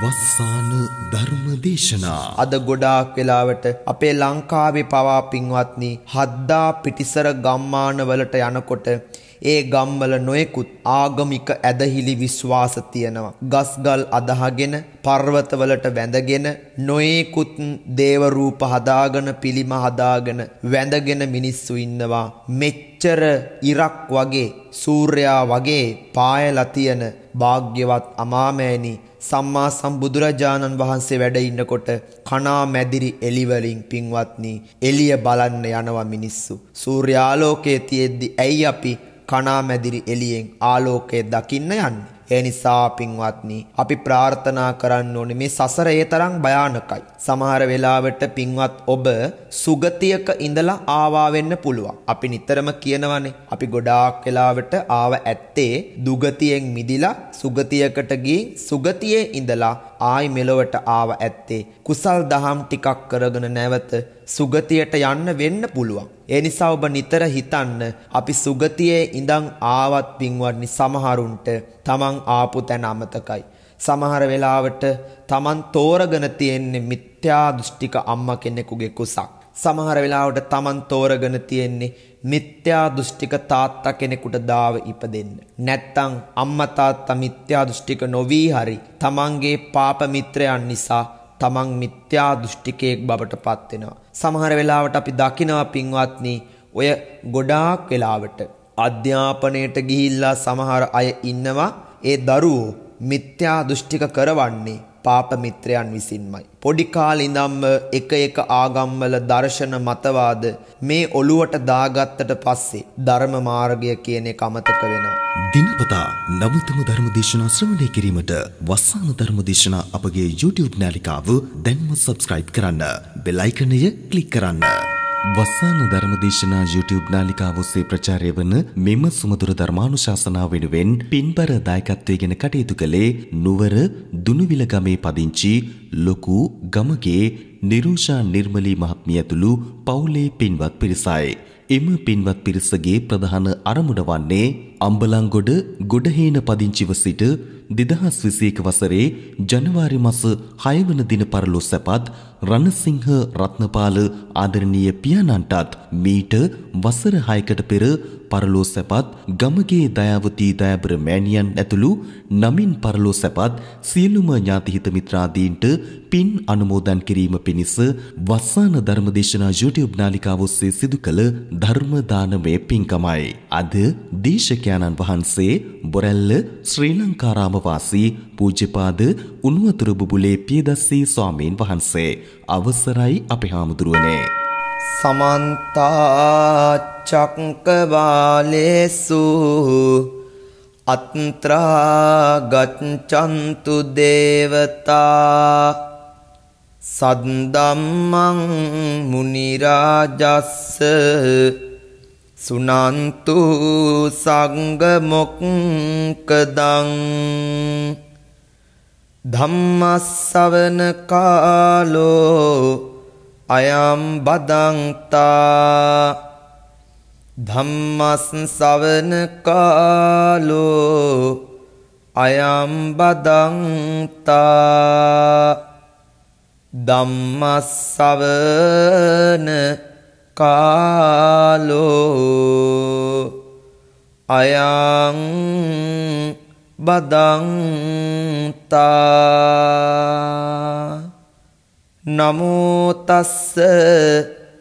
වස්සාන ධර්ම දේශනා අද ගොඩාක් වෙලාවට අපේ ලංකාවේ පවා පින්වත්නි හද්දා පිටිසර ගම්මානවලට යනකොට ඒ ගම්වල නොයෙකුත් ආගමික ඇදහිලි විශ්වාස තියෙනවා. ගස්ගල් අදහගෙන පර්වතවලට වැඳගෙන නොයෙකුත් දේව රූප හදාගෙන පිළිම හදාගෙන වැඳගෙන මිනිස්සු ඉන්නවා. මෙච්චර ඉරක් වගේ සූර්යා වගේ පායලා තියෙන භාග්‍යවත් අමාමෑණි සම්මා සම්බුදුරජාණන් වහන්සේ වැඩ ඉන්නකොට කණා මැදිරි එලි වලින් පින්වත්නි එළිය බලන්න යනවා මිනිස්සු. සූර්යාଲୋකයේ තියෙද්දි ඇයි අපි කණා මැදිරි එළියෙන් ආලෝකය දකින්න යන්නේ? ඒ නිසා පින්වත්නි අපි ප්‍රාර්ථනා කරන්න ඕනේ මේ සසර ඒ තරම් භයානකයි. සමහර වෙලාවට පින්වත් ඔබ සුගතියක ඉඳලා ආවා වෙන්න පුළුවන්. අපි නිතරම කියනවානේ අපි ගොඩාක් වෙලාවට ආව ඇත්තේ දුගතියෙන් මිදිලා සුගතියකට ගිහින් සුගතියේ ඉඳලා ආයි මෙලොවට ආව ඇත්තේ කුසල් දහම් ටිකක් කරගෙන නැවත සුගතියට යන්න වෙන්න පුළුවන්. ඒ නිසා ඔබ නිතර හිතන්න අපි සුගතියේ ඉඳන් ආවත් පින්වත්නි සමහරුන්ට තමන් ආපු තැන අමතකයි. සමහර වෙලාවට තමන් තෝරගෙන තියෙන්නේ මිත්‍යා දෘෂ්ටික අම්මා කෙනෙකුගේ කුසක්. සමහර වෙලාවට Taman තෝරගෙන තියෙන්නේ මිත්‍යා දෘෂ්ටික තාත්තා කෙනෙකුට දාව ඉපදෙන්න. නැත්තම් අම්මා තාත්තා මිත්‍යා දෘෂ්ටික නොවි හරි Tamanගේ පාප මිත්‍රයන් නිසා Taman මිත්‍යා දෘෂ්ටිකයෙක් බවට පත් වෙනවා. සමහර වෙලාවට අපි දකිනවා පින්වත්නි ඔය ගොඩාක් වෙලාවට අධ්‍යාපනයට ගිහිල්ලා සමහර අය ඉන්නවා ඒ දරුවෝ මිත්‍යා දෘෂ්ටික කරවන්නේ පාප මිත්‍රයන් විසින්මයි. පොඩි කාලේ ඉඳන්ම එක එක ආගම්වල දර්ශන මතවාද මේ ඔළුවට දාගත්තට පස්සේ ධර්ම මාර්ගය කියන එක අමතක වෙනවා. දිනපතා නවතම ධර්ම දේශනා ශ්‍රවණය කිරීමට වස්සාන ධර්ම දේශනා අපගේ YouTube නාලිකාව දැන්ම subscribe කරන්න. බෙල් icon එක ක්ලික් කරන්න. වස්සාන ධර්මදේශනා YouTube නාලිකාව ඔස්සේ ප්‍රචාරය වන මෙම සුමధుර ධර්මානුශාසනාව වෙනුවෙන් පින්බර දායකත්වයෙන් කටයුතු කළේ නුවර දුනුවිල ගමේ පදිංචි ලොකු ගමගේ නිරුෂා නිර්මලී මහත්මිය ඇතුළු පවුලේ පින්වත් පිරිසයි. එම පින්වත් පිරිසගේ ප්‍රධාන අරමුණ වන්නේ අම්බලන්ගොඩ ගොඩහේන පදිංචිව සිට දෙදහස් විසේක වසරේ ජනවාරි මස හයවන දින පරලොස්සපත් රණසිංහ රත්නපාල ආදරණීය පියාණන්ටත් මීට වසර හයකට පෙර පරලෝ සැපත් ගමගේ දයාවතී දයාබර මෑණියන් ඇතුළු නමින් පරලෝ සැපත් සියලුම ඥාතිහිත මිත්‍රාදීන්ට පින් අනුමෝදන් කිරීම පිණිස වස්සාන ධර්මදේශනා YouTube නාලිකාව ඔස්සේ සිදු කළ ධර්ම දානමය පින්කමයි. අද දේශකයන්න් වහන්සේ බොරැල්ල ශ්‍රී ලංකාරාම වාසී පූජ්‍යපාද උණුවතුරු බුබුලේ පියදස්සී ස්වාමීන් වහන්සේ අවසරයි අපේ හාමුදුරුවනේ. සමන්තා චක්කවාලේසු අත්‍රා ගච්ඡන්තු දේවතා සද්දම්මං මුනි රාජස්ස සුනන්තු සංඝ මොක්කදං ධම්මස්සවන කාලෝ අයම් බදන්තා ධම්මස්සවන කාලෝ අයම් බදන්තා ධම්මස්සවන කාලෝ අයං බදන්තා නමෝ තස්ස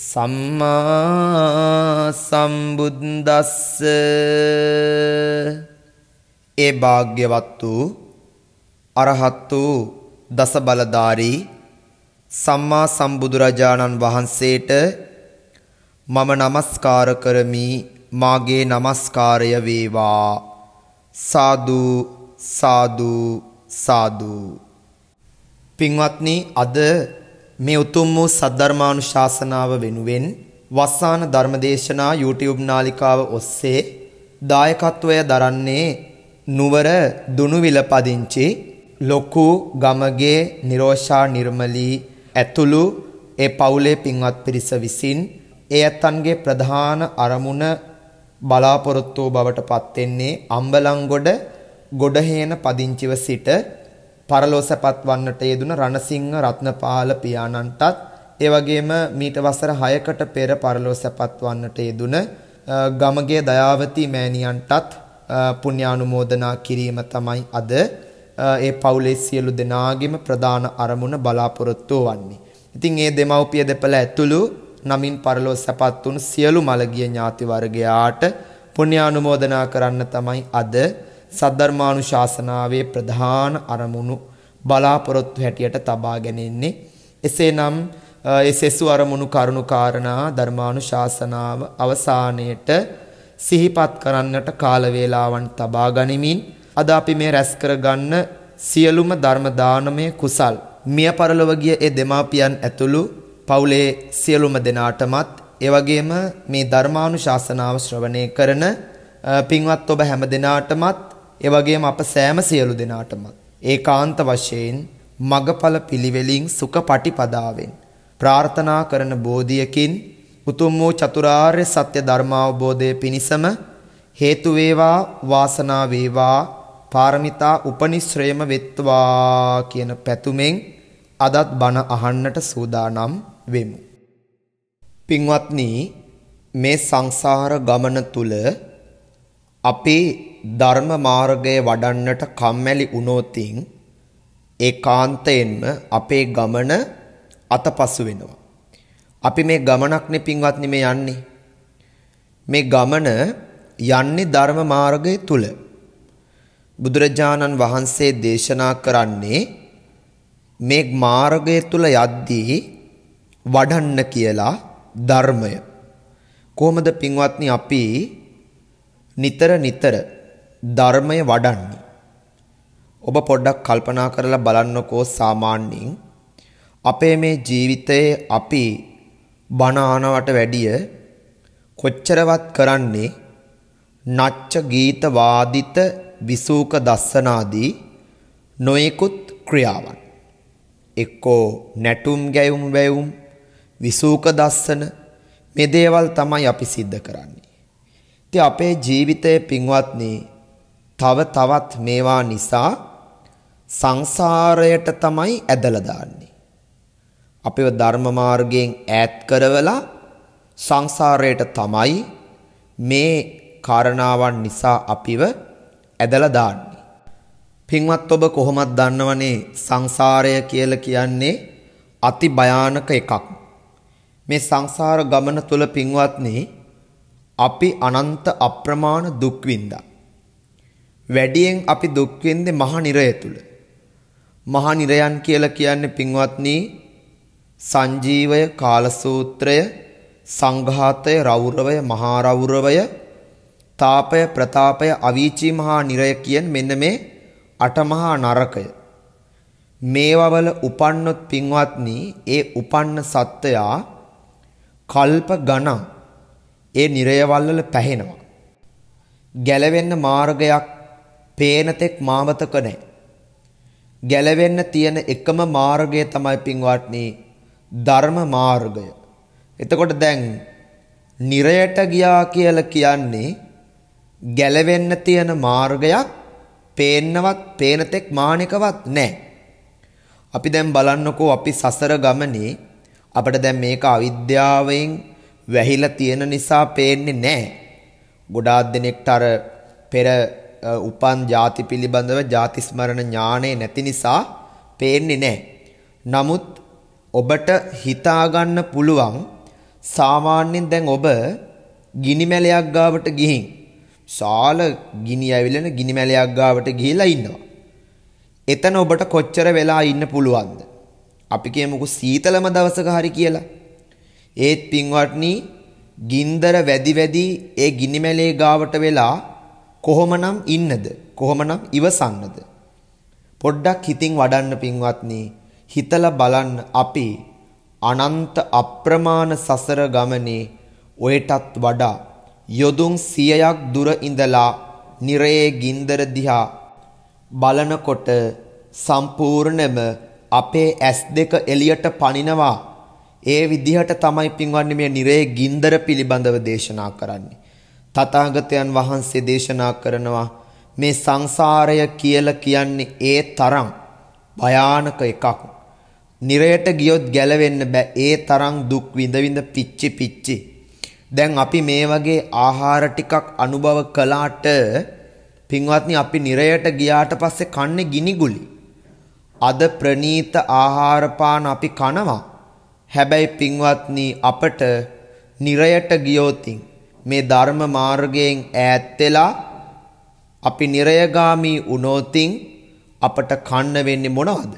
සම්මා සම්බුද්දස්ස ඒ භාග්‍යවත් වූ අරහත් වූ දස බලධාරී සම්මා සම්බුදුරජාණන් වහන්සේට මම নমස්කාර කරමි මාගේ নমස්කාරය වේවා සාදු සාදු සාදු පින්වත්නි අද මේ උතුම් වූ සද්ධර්මානුශාසනාව වෙනුවෙන් වස්සාන ධර්මදේශනා YouTube නාලිකාව ඔස්සේ දායකත්වය දරන්නේ නුවර දුනුවිල පදිංචි ලොකු ගමගේ නිරෝෂා නිර්මලී ඇතුළු ඒ පවුලේ පින්වත් පිරිස විසින් ඒ ඇත්තන්ගේ ප්‍රධාන අරමුණ බලාපොරොත්තු බවට පත් වෙන්නේ අම්බලන්ගොඩ ගොඩහේන පදිංචිව සිට පරලෝ සැපත් වන්නට යෙදුන රණසිංහ රත්නපාල පියාණන්ටත් ඒ වගේම මීට වසර 6කට පෙර පරලෝ සැපත් වන්නට යෙදුන ගමගේ දයාවති මෑණියන්ටත් පුණ්‍යානුමෝදනා කිරීම තමයි අද ඒ පවුලේ සියලු දෙනාගේම ප්‍රධාන අරමුණ බලාපොරොත්තු වන්නේ. ඉතින් ඒ දෙමව්පිය දෙපළ ඇතුළු නමින් පරලෝ සැපත් වුණු සියලු මළගිය ඥාති වර්ගයාට පුණ්‍යානුමෝදනා කරන්න තමයි අද සද්ධර්මානුශාසනාවේ ප්‍රධාන අරමුණු බලාපොරොත්තු හැටියට තබා ගැනීමන්නේ. එසේනම් ඒ සෙසු අරමුණු කරුණු කාරණා ධර්මානුශාසනාව අවසානයේට සිහිපත් කරන්නට කාල වේලාවන් තබා ගනිමින් අද අපි මේ රැස් කරගන්න සියලුම ධර්ම දානමය කුසල් මිය පරලොව ගිය ඒ දෙමාපියන් ඇතුළු පවුලේ සියලුම දෙනාටමත් ඒ වගේම මේ ධර්මානුශාසනාව ශ්‍රවණය කරන පින්වත් ඔබ හැම දිනාටමත් ඒ වගේම අප සෑම සියලු දෙනාටම ඒකාන්ත වශයෙන් මගඵල පිළිවෙලින් සුඛ පටිපදාවෙන් ප්‍රාර්ථනා කරන බෝධියකින් උතුම් වූ චතුරාර්ය සත්‍ය ධර්මාවබෝධය පිණිසම හේතු වේවා වාසනා වේවා පාරමිතා උපනිශ්‍රේම වෙත්වා කියන පැතුමෙන් අදත් බණ අහන්නට සූදානම් වෙමු. පින්වත්නි මේ සංසාර ගමන තුල අපේ ධර්ම මාර්ගය වඩන්නට කම්මැලි වුණොත් ඒකාන්තයෙන්ම අපේ ගමන අතපසු වෙනවා. අපි මේ ගමනක්නේ පින්වත්නි මේ යන්නේ. මේ ගමන යන්නේ ධර්ම මාර්ගය තුල. බුදුරජාණන් වහන්සේ දේශනා කරන්නේ මේ මාර්ගය තුල යද්දී වඩන්න කියලා ධර්මය. කොහොමද පින්වත්නි අපි නිතර නිතර ධර්මය වඩන්නේ. ඔබ පොඩ්ඩක් කල්පනා කරලා බලන්නකෝ සාමාන්‍යයෙන් අපේ මේ ජීවිතයේ අපි බණ අහනවට වැඩිය කොච්චරවත් කරන්නේ නච්ච ගීත වාදිත විසූක දස්සනාදී නොයෙකුත් ක්‍රියාවන් එක්කෝ නැටුම් ගැයුම් වැයුම් විසූක දස්සන මේ දේවල් තමයි අපි සිද්ධ කරන්නේ ඉතින් අපේ ජීවිතයේ පින්වත්නි තව තවත් මේවා නිසා සංසාරයට තමයි ඇදලා දාන්නේ. අපිව ධර්ම මාර්ගයෙන් ඈත් කරවලා සංසාරයට තමයි මේ කාරණාවන් නිසා අපිව ඇදලා දාන්නේ. පින්වත් ඔබ කොහොමද දන්නවනේ සංසාරය කියලා කියන්නේ අති භයානක එකක්. මේ සංසාර ගමන තුල පින්වත්නි අපි අනන්ත අප්‍රමාණ දුක් විඳා. වැඩියෙන් අපි දුක් විඳේ මහා නිරය තුල. මහා නිරයන් කියලා කියන්නේ පින්වත්නි සංජීවය කාලසූත්‍රය සංඝාතය රෞරවය මහා රෞරවය තාපය ප්‍රතාපය අවීචී මහා නිරය කියන මෙන්න මේ අටමහා නරකය මේවවල උපන්නොත් පින්වත්නි ඒ උපන්න සත්වයා කල්ප ගණන් ඒ නිරයවල්වල පැහෙනවා. ගැලවෙන්න මාර්ගයක් පේනතෙක් මාමතක නැහැ. ගැලවෙන්න තියෙන එකම මාර්ගය තමයි පින්වත්නි ධර්ම මාර්ගය. එතකොට දැන් නිරයට ගියා කියලා කියන්නේ ගැලවෙන්න තියෙන මාර්ගයක් පේන්නවත් පේනතෙක් මානිකවත් නැහැ. අපි දැන් බලන්නකෝ අපි සසර ගමනේ අපිට දැන් මේක අවිද්‍යාවෙන් වැහිලා තියෙන නිසා පේන්නේ නැහැ. ගොඩාක් දෙනෙක්ට අර පෙර උපන් ಜಾති පිළිබඳව ಜಾති ස්මරණ ඥාණය නැති නිසා පේන්නේ නැහැ. නමුත් ඔබට හිතාගන්න පුළුවන් සාමාන්‍යයෙන් දැන් ඔබ ගිනි මැලයක් ගාවට ගිහින් සාල ගිනි ඇවිලෙන ගිනි මැලයක් ගාවට ගිහිලා ඉන්නවා. එතන ඔබට කොච්චර වෙලා ඉන්න පුළුවන්ද? අපි කියමුකෝ සීතලම දවසක හරි කියලා. ඒත් පින්වත්නි ගින්දර වැඩි වැඩි ඒ ගිනිමැලේ ගාවට වෙලා කොහොමනම් ඉන්නද කොහොමනම් ඉවසන්නද පොඩ්ඩක් හිතින් වඩන්න පින්වත්නි හිතලා බලන්න අපි අනන්ත අප්‍රමාණ සසර ගමනේ ඔයටත් වඩා යොදුන් 100ක් දුර ඉඳලා නිරයේ ගින්දර දිහා බලනකොට සම්පූර්ණයෙන්ම අපේ ඇස් දෙක එළියට පනිනවා ඒ විදිහට තමයි පින්වන්නේ මේ නිරේ ගින්දර පිළිබඳව දේශනා කරන්නේ. තථාගතයන් වහන්සේ දේශනා කරනවා මේ සංසාරය කියලා කියන්නේ ඒ තරම් භයානක එකක්. නිරයට ගියොත් ගැලවෙන්න බෑ. ඒ තරම් දුක් විඳ විඳ පිච්චි පිච්චි. දැන් අපි මේ වගේ ආහාර ටිකක් අනුභව කළාට පින්වත්නි අපි නිරයට ගියාට පස්සේ කන්නේ ගිනිගුලි. අද ප්‍රනීත ආහාර පාන අපි කනවා. හැබැයි පින්වත්නි අපට නිරයට ගියෝතින් මේ ධර්ම මාර්ගයෙන් ඈත් වෙලා අපි නිරයගාමි වුණෝතින් අපට කන්න වෙන්නේ මොනවද?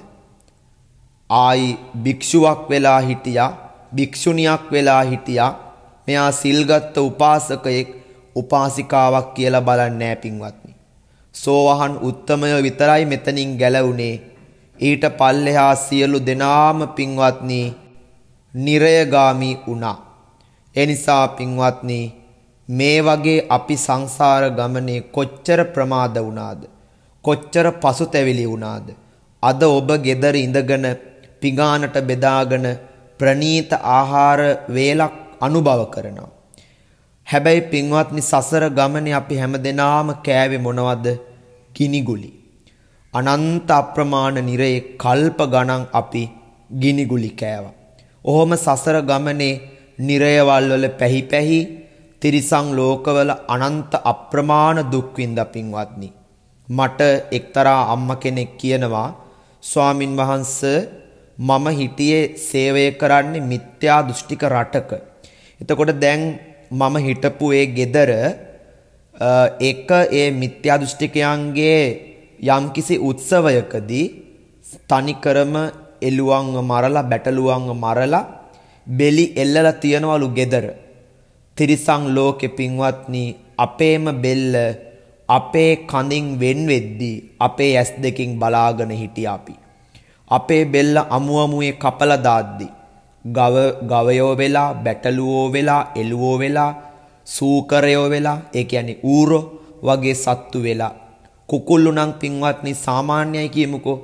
ආයි භික්ෂුවක් වෙලා හිටියා, භික්ෂුණියක් වෙලා හිටියා. මෙයා සිල්ගත් උපාසකයෙක්, උපාසිකාවක් කියලා බලන්නේ පින්වත්නි. සෝවහන් උත්තමය විතරයි මෙතනින් ගැලවුනේ. ඊට පල්ලෙහා සියලු දෙනාම පින්වත්නි නිරයගාමී වුණා. එනිසා පින්වත්නි මේ වගේ අපි සංසාර ගමනේ කොච්චර ප්‍රමාද වුණාද? කොච්චර පසුතැවිලි වුණාද? අද ඔබ gedara ඉඳගෙන පිඟානට බෙදාගෙන ප්‍රනීත ආහාර වේලක් අනුභව කරනවා. හැබැයි පින්වත්නි සසර ගමනේ අපි හැමදෙනාම කෑවේ මොනවද? ගිනිගුලි. අනන්ත අප්‍රමාණ නිරේ කල්ප ගණන් අපි ගිනිගුලි කෑවා. ඔහොම සසර ගමනේ නිරයවල්වල පැහි පැහි තිරිසං ලෝකවල අනන්ත අප්‍රමාණ දුක්වින්ද පින්වත්නි. මට එක්තරා අම්ම කෙනෙක් කියනවා ස්වාමින් වහන්ස මම හිටියේ සේවය කරන්නේ මිත්‍යා දෘෂ්ටික රටක. එතකොට දැන් මම හිටපු ඒ ගෙදර එක ඒ මිත්‍යා දෘෂ්ටිකයන්ගේ යම්කිසි උත්සවයකදී තනිකරම එළුවන්ව මරලා බැටළුවන්ව මරලා බෙලි එල්ලලා තියනවලු ගෙදර. තිරිසං ලෝකෙ පින්වත්නි අපේම බෙල්ල අපේ කඳින් වෙන් වෙද්දී අපේ ඇස් දෙකින් බලාගෙන හිටියා අපි. අපේ බෙල්ල අමුවමුවේ කපලා දාද්දී ගව ගවයෝ වෙලා බැටළුවෝ වෙලා එළුවෝ වෙලා සූකරයෝ වෙලා ඒ කියන්නේ ඌරෝ වගේ සත්තු වෙලා කුකුල්ලු නම් පින්වත්නි සාමාන්‍යයි කියමුකෝ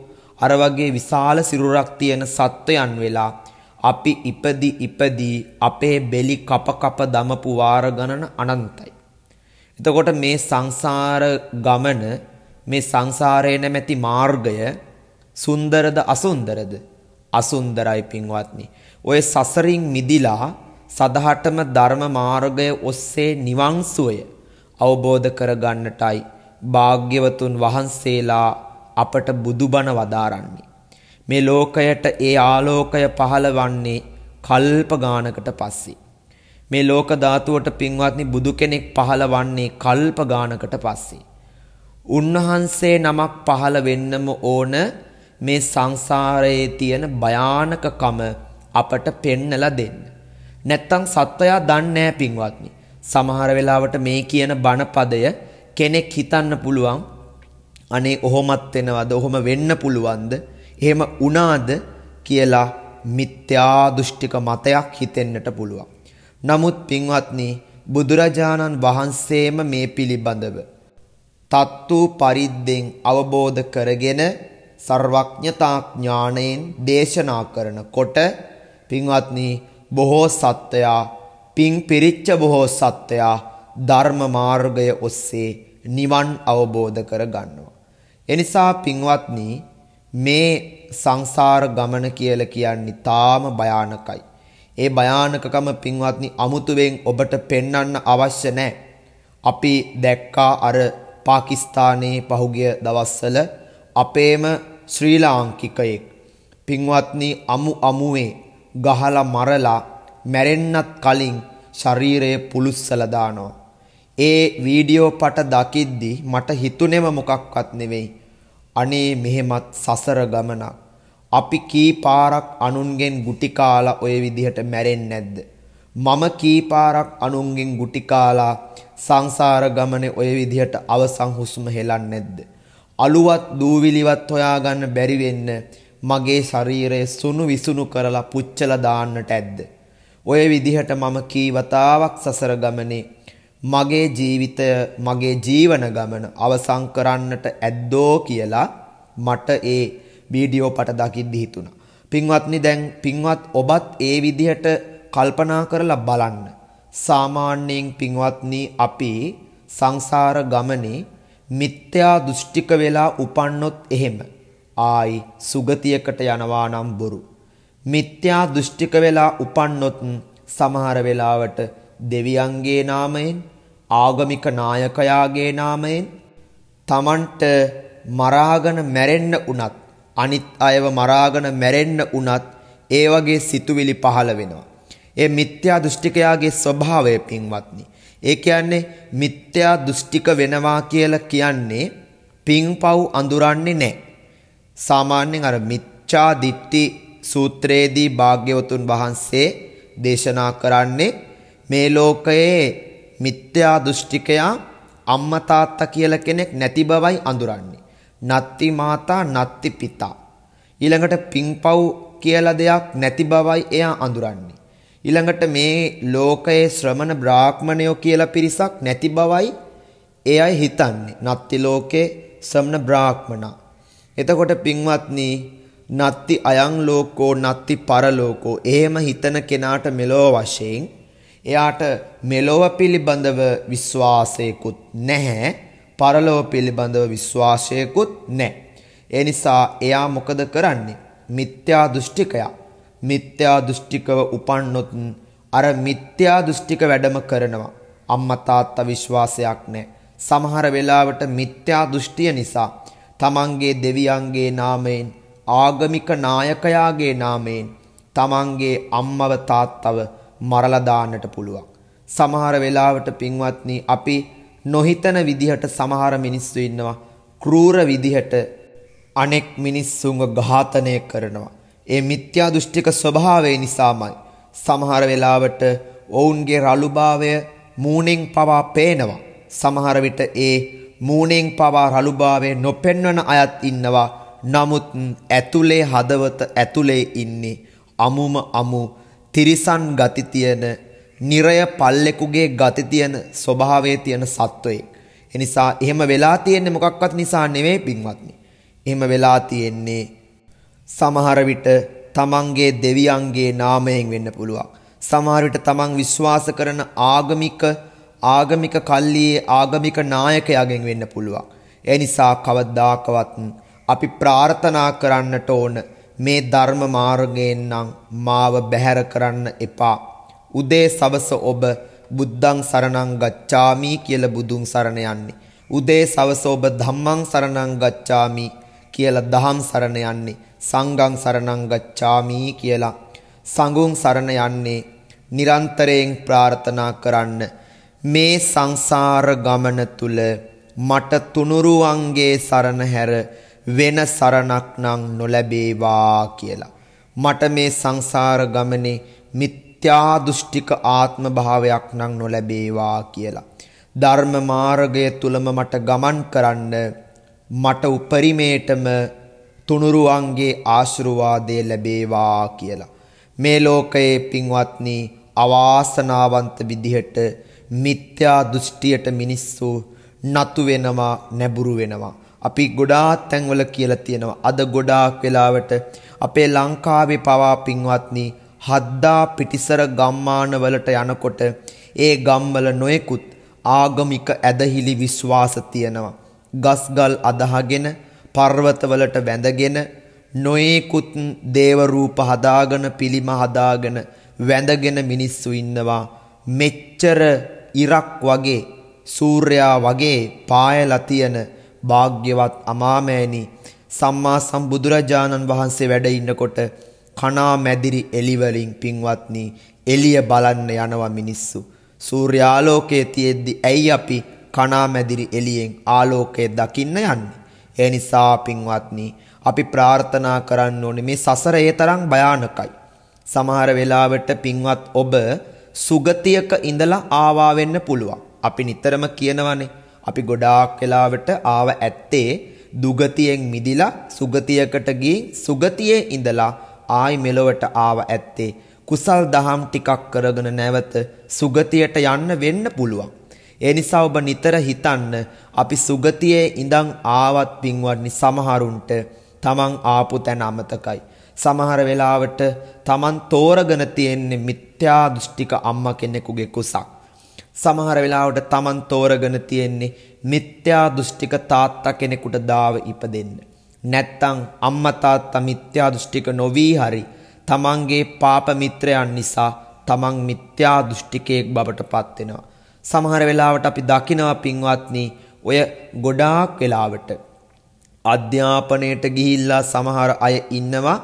අර වගේ විශාල සිරුරක් තියෙන සත්වයන් වෙලා අපි ඉපදි ඉපදි අපේ බෙලි කප කප දමපු වාර ගණන අනන්තයි. එතකොට මේ සංසාර ගමන මේ සංසාරයේ නැමැති මාර්ගය සුන්දරද අසුන්දරද? අසුන්දරයි පින්වත්නි. ඔය සසරින් මිදිලා සදහටම ධර්ම මාර්ගය ඔස්සේ නිවන් සුවය අවබෝධ කරගන්නටයි භාග්‍යවතුන් වහන්සේලා අපට බුදුබණ වදාරන්නේ. මේ ලෝකයට ඒ ආලෝකය පහළ වන්නේ කල්ප ගානකට පස්සේ. මේ ලෝක ධාතුවට පින්වත්නි බුදු කෙනෙක් පහළ වන්නේ කල්ප ගානකට පස්සේ. උන්වහන්සේ නමක් පහළ වෙන්නම ඕන මේ සංසාරයේ තියෙන භයානකකම අපට පෙන්නලා දෙන්න. නැත්තම් සත්වයා දන්නේ නැහැ පින්වත්නි. සමහර වෙලාවට මේ කියන බණපදය කෙනෙක් හිතන්න පුළුවන් අනේ ඔහොමත් වෙනවද ඔහොම වෙන්න පුළුවන්ද එහෙම වුණාද කියලා මිත්‍යා දෘෂ්ටික මතයක් හිතෙන්නට පුළුවන්. නමුත් පින්වත්නි බුදුරජාණන් වහන්සේම මේ පිළිබඳව තත්තු පරිද්දෙන් අවබෝධ කරගෙන ਸਰවඥතා ඥාණයෙන් දේශනා කරනකොට පින්වත්නි බොහෝ සත්වයා පින් පිරිච්ච බොහෝ සත්වයා ධර්ම මාර්ගය ඔස්සේ නිවන් අවබෝධ කර ගන්නවා එනිසා පින්වත්නි මේ සංසාර ගමන කියලා කියන්නේ තාම භයානකයි. ඒ භයානකකම පින්වත්නි අමුතුවෙන් ඔබට පෙන්වන්න අවශ්‍ය නැහැ. අපි දැක්කා අර පාකිස්තානයේ පහුගිය දවස්වල අපේම ශ්‍රී ලාංකිකයෙක් පින්වත්නි අමු අමුවේ ගහලා මරලා මැරෙන්නත් කලින් ශරීරය පුලුස්සලා දානවා. ඒ වීඩියෝ පට දකිද්දි මට හිතුනෙම මොකක්වත් නෙවෙයි. අනේ මෙහෙමත් සසර ගමනක්. අපි කී පාරක් අනුන්ගෙන් ගුටි කාලා ওই විදිහට මැරෙන්නේ නැද්ද? මම කී පාරක් අනුන්ගෙන් ගුටි කාලා සංසාර ගමනේ ওই විදිහට අවසන් හුස්ම හෙලන්නේ නැද්ද? අලුවත් දූවිලිවත් හොයාගන්න බැරි වෙන්න මගේ ශරීරය සුණු විසුණු කරලා පුච්චලා දාන්නට ඇද්ද? ওই විදිහට මම කී වතාවක් සසර ගමනේ මගේ ජීවිතය මගේ ජීවන ගමන අවසන් කරන්නට ඇද්දෝ කියලා මට ඒ වීඩියෝ පට දකිද්දි හිතුණා. පින්වත්නි දැන් පින්වත් ඔබත් ඒ විදිහට කල්පනා කරලා බලන්න. සාමාන්‍යයෙන් පින්වත්නි අපි සංසාර ගමනේ මිත්‍යා දෘෂ්ටික වෙලා උපන්නොත් එහෙම ආයි සුගතියකට යනවා නම් බොරු. මිත්‍යා දෘෂ්ටික වෙලා උපන්නොත් සමහර වෙලාවට දෙවියන්ගේ නාමයෙන් ආගමික නායකයාගේ නාමයෙන් තමන්ට මරාගෙන මැරෙන්න උනත් අනිත් අයව මරාගෙන මැරෙන්න උනත් ඒ වගේ සිතුවිලි පහළ වෙනවා. ඒ මිත්‍යා දෘෂ්ටිකයාගේ ස්වභාවය පින්වත්නි. ඒ කියන්නේ මිත්‍යා දෘෂ්ටික වෙනවා කියලා කියන්නේ පින්පව් අඳුරන්නේ නැහැ. සාමාන්‍යයෙන් අර මිච්ඡා දිට්ටි සූත්‍රයේදී භාග්‍යවතුන් වහන්සේ දේශනා කරන්නේ මේ ලෝකයේ මිත්‍යා දෘෂ්ටිකයා අම්මා තාත්තා කියලා කෙනෙක් නැති බවයි අඳුරන්නේ. නත්ති මාතා නත්ති පිතා. ඊළඟට පිංපව් කියලා දෙයක් නැති බවයි එයා අඳුරන්නේ. ඊළඟට මේ ලෝකයේ ශ්‍රමණ බ්‍රාහ්මණයෝ කියලා පිරිසක් නැති බවයි එයයි හිතන්නේ. නත්ති ලෝකේ ශ්‍රමණ බ්‍රාහ්මණා. එතකොට පින්වත්නි නත්ති අයං ලෝකෝ නත්ති පරලෝකෝ එහෙම හිතන කෙනාට මෙලෝ වශයෙන් එයාට මෙලොව පිළිබඳව විශ්වාසයකුත් නැහැ. පරලොව පිළිබඳව විශ්වාසයකුත් නැහැ. ඒ නිසා එයා මොකද කරන්නේ? මිත්‍යා දෘෂ්ටිකයා. මිත්‍යා දෘෂ්ටිකව උපන්නොත් අර මිත්‍යා දෘෂ්ටික වැඩම කරනවා. අම්මා තාත්තා විශ්වාසයක් නැහැ. සමහර වෙලාවට මිත්‍යා දෘෂ්ටිය නිසා තමන්ගේ දෙවියන්ගේ නාමයෙන් ආගමික නායකයාගේ නාමයෙන් තමන්ගේ අම්මව තාත්තව මරලා දාන්නට පුළුවන්. සමහර වෙලාවට පින්වත්නි අපි නොහිතන විදිහට සමහර මිනිස්සු ඉන්නවා ක්‍රූර විදිහට අනෙක් මිනිස්සුන්ව ඝාතනය කරනවා. ඒ මිත්‍යා දෘෂ්ටික ස්වභාවය නිසාමයි සමහර වෙලාවට ඔවුන්ගේ රළුභාවය මූණෙන් පවා පේනවා. සමහර විට ඒ මූණෙන් පවා රළුභාවය නොපෙන්වන අයත් ඉන්නවා. නමුත් ඇතුලේ හදවත ඇතුලේ ඉන්නේ අමුම අමු තිරිසන් ගති තියෙන, නිරය පල්ලෙකුගේ ගති තියෙන ස්වභාවයේ තියෙන සත්වයෙක්. ඒ නිසා එහෙම වෙලා තියෙන්නේ මොකක්වත් නිසා නෙවෙයි පින්වත්නි. එහෙම වෙලා තියෙන්නේ සමහර විට තමන්ගේ දෙවියන්ගේ නාමයෙන් වෙන්න පුළුවන්. සමහර විට තමන් විශ්වාස කරන ආගමික ආගමික කල්ලියේ ආගමික නායකයාගෙන් වෙන්න පුළුවන්. ඒ නිසා කවදාකවත් අපි ප්‍රාර්ථනා කරන්නට ඕන මේ ධර්ම මාර්ගයෙන් නම් මාව බැහැර කරන්න එපා. උදේ සවස ඔබ බුද්ධං සරණං ගච්ඡාමි කියලා බුදුන් සරණ යන්නේ. උදේ සවස ඔබ ධම්මං සරණං ගච්ඡාමි කියලා දහම් සරණ යන්නේ. සංඝං සරණං ගච්ඡාමි කියලා සංඝුන් සරණ යන්නේ. නිරන්තරයෙන් ප්‍රාර්ථනා කරන්න. මේ සංසාර ගමන තුල මට තුනුරුවන්ගේ සරණ හැර වෙන සරණක් නම් නොලැබේවා කියලා. මට මේ සංසාර ගමනේ මිත්‍යා දෘෂ්ටික ආත්ම භාවයක් නම් නොලැබේවා කියලා. ධර්ම මාර්ගය තුලම මට ගමන් කරන්න මට උපරිමේටම තුනුරුවන්ගේ ආශිර්වාදය ලැබේවා කියලා. මේ ලෝකයේ පින්වත්නි අවාසනාවන්ත විදිහට මිත්‍යා දෘෂ්ටියට මිනිස්සු නතු වෙනවා නැබුරු වෙනවා අපි ගොඩාක් තැන්වල කියලා තියෙනවා. අද ගොඩාක් වෙලාවට අපේ ලංකාවේ පවා පින්වත්නි හද්දා පිටිසර ගම්මානවලට යනකොට ඒ ගම්වල නොයෙකුත් ආගමික ඇදහිලි විශ්වාස තියෙනවා. ගස්ගල් අදහගෙන පර්වතවලට වැඳගෙන නොයෙකුත් දේව රූප හදාගෙන පිළිම හදාගෙන වැඳගෙන මිනිස්සු ඉන්නවා මෙච්චර ඉරක් වගේ සූර්යා වගේ පායලා තියෙන භාග්‍යවත් අමාමෑණි සම්මා සම්බුදුරජාණන් වහන්සේ වැඩ ඉන්නකොට කණා මැදිරි එළි වලින් පින්වත්නි එළිය බලන්න යනවා මිනිස්සු. සූර්යාලෝකයේ තියෙද්දි ඇයි අපි කණා මැදිරි එළියෙන් ආලෝකය දකින්න යන්නේ? ඒ නිසා පින්වත්නි අපි ප්‍රාර්ථනා කරන්න ඕනේ මේ සසර ඒ තරම් භයානකයි. සමහර වෙලාවට පින්වත් ඔබ සුගතියක ඉඳලා ආවා වෙන්න පුළුවන්. අපි නිතරම කියනවනේ අපි ගොඩාක් වෙලාවට ආව ඇත්තේ දුගතියෙන් මිදිලා සුගතියකට ගිහින් සුගතියේ ඉඳලා ආයි මෙලොවට ආව ඇත්තේ කුසල් දහම් ටිකක් කරගෙන නැවත සුගතියට යන්න වෙන්න පුළුවන්. ඒ නිසා ඔබ නිතර හිතන්න අපි සුගතියේ ඉඳන් ආවත් පින්වත්නි සමහරුන්ට තමන් ආපු තැන අමතකයි. සමහර වෙලාවට තමන් තෝරගෙන තියෙන්නේ මිත්‍යා දෘෂ්ටික අම්මා කෙනෙකුගේ කුසක්. සමහර වෙලාවට Taman තෝරගෙන තියෙන්නේ මිත්‍යා දෘෂ්ටික තාත්තා කෙනෙකුට දාව ඉපදෙන්න. නැත්තම් අම්මා තාත්තා මිත්‍යා දෘෂ්ටික නොවි හරි Tamanගේ පාප මිත්‍රයන් නිසා Taman මිත්‍යා දෘෂ්ටිකයෙක් බවට පත් වෙනවා. සමහර වෙලාවට අපි දකිනවා පින්වත්නි ඔය ගොඩාක් වෙලාවට අධ්‍යාපනයට ගිහිල්ලා සමහර අය ඉන්නවා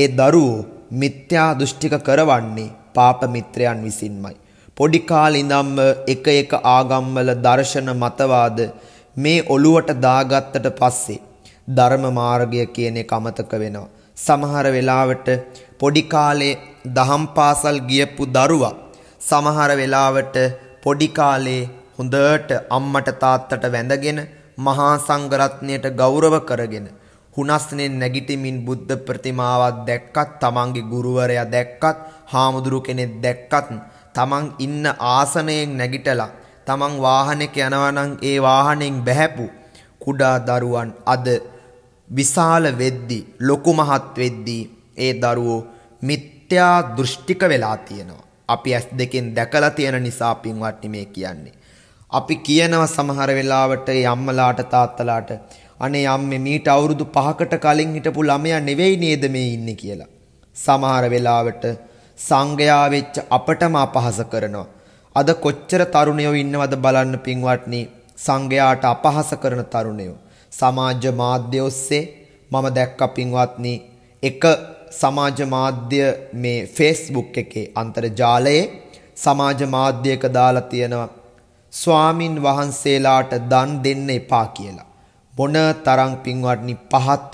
ඒ දරුවෝ මිත්‍යා දෘෂ්ටික කරවන්නේ පාප මිත්‍රයන් විසින්මයි. පොඩි කාලේ ඉඳන්ම එක එක ආගම්වල දර්ශන මතවාද මේ ඔළුවට දාගත්තට පස්සේ ධර්ම මාර්ගය කියන එක අමතක වෙනවා. සමහර වෙලාවට පොඩි කාලේ දහම් පාසල් ගියපු දරුවා සමහර වෙලාවට පොඩි කාලේ හොඳට අම්මට තාත්තට වැඳගෙන මහා සංඝරත්නයට ගෞරව කරගෙන හුනස්නේ නැගිටිමින් බුද්ධ ප්‍රතිමාවක් දැක්කත් තමන්ගේ ගුරුවරයා දැක්කත් හාමුදුරු කෙනෙක් දැක්කත් තමන් ඉන්න ආසනයෙන් නැගිටලා තමන් වාහනෙක යනවනං ඒ වාහනෙන් බැහැපු කුඩා දරුවන් අද විශාල වෙද්දි ලොකු මහත් වෙද්දී ඒ දරුවෝ මිත්‍යා දෘෂ්ටික වෙලා තියෙනවා. අපි ඇස් දෙකෙන් දැකලා තියෙන නිසා පින්වත්නි මේ කියන්නේ. අපි කියනව සමහර වෙලාවට ඒ අම්මලාට තාත්තලාට අනේ අම්මේ මීට අවුරුදු 5කට කලින් හිටපු ළමයා නෙවෙයි නේද මේ ඉන්නේ කියලා. සමහර වෙලාවට සංඝයා වෙච්ච අපටම අපහාස කරනවා. අද කොච්චර තරුණයෝ ඉන්නවද බලන්න පින්වත්නි සංඝයාට අපහාස කරන තරුණයෝ. සමාජ මාධ්‍ය ඔස්සේ මම දැක්ක පින්වත්නි එක සමාජ මාධ්‍ය මේ Facebook එකේ අන්තර්ජාලයේ සමාජ මාධ්‍යයක දාලා තියෙනවා ස්වාමින් වහන්සේලාට දන් දෙන්න එපා කියලා. මොන තරම් පින්වත්නි පහත්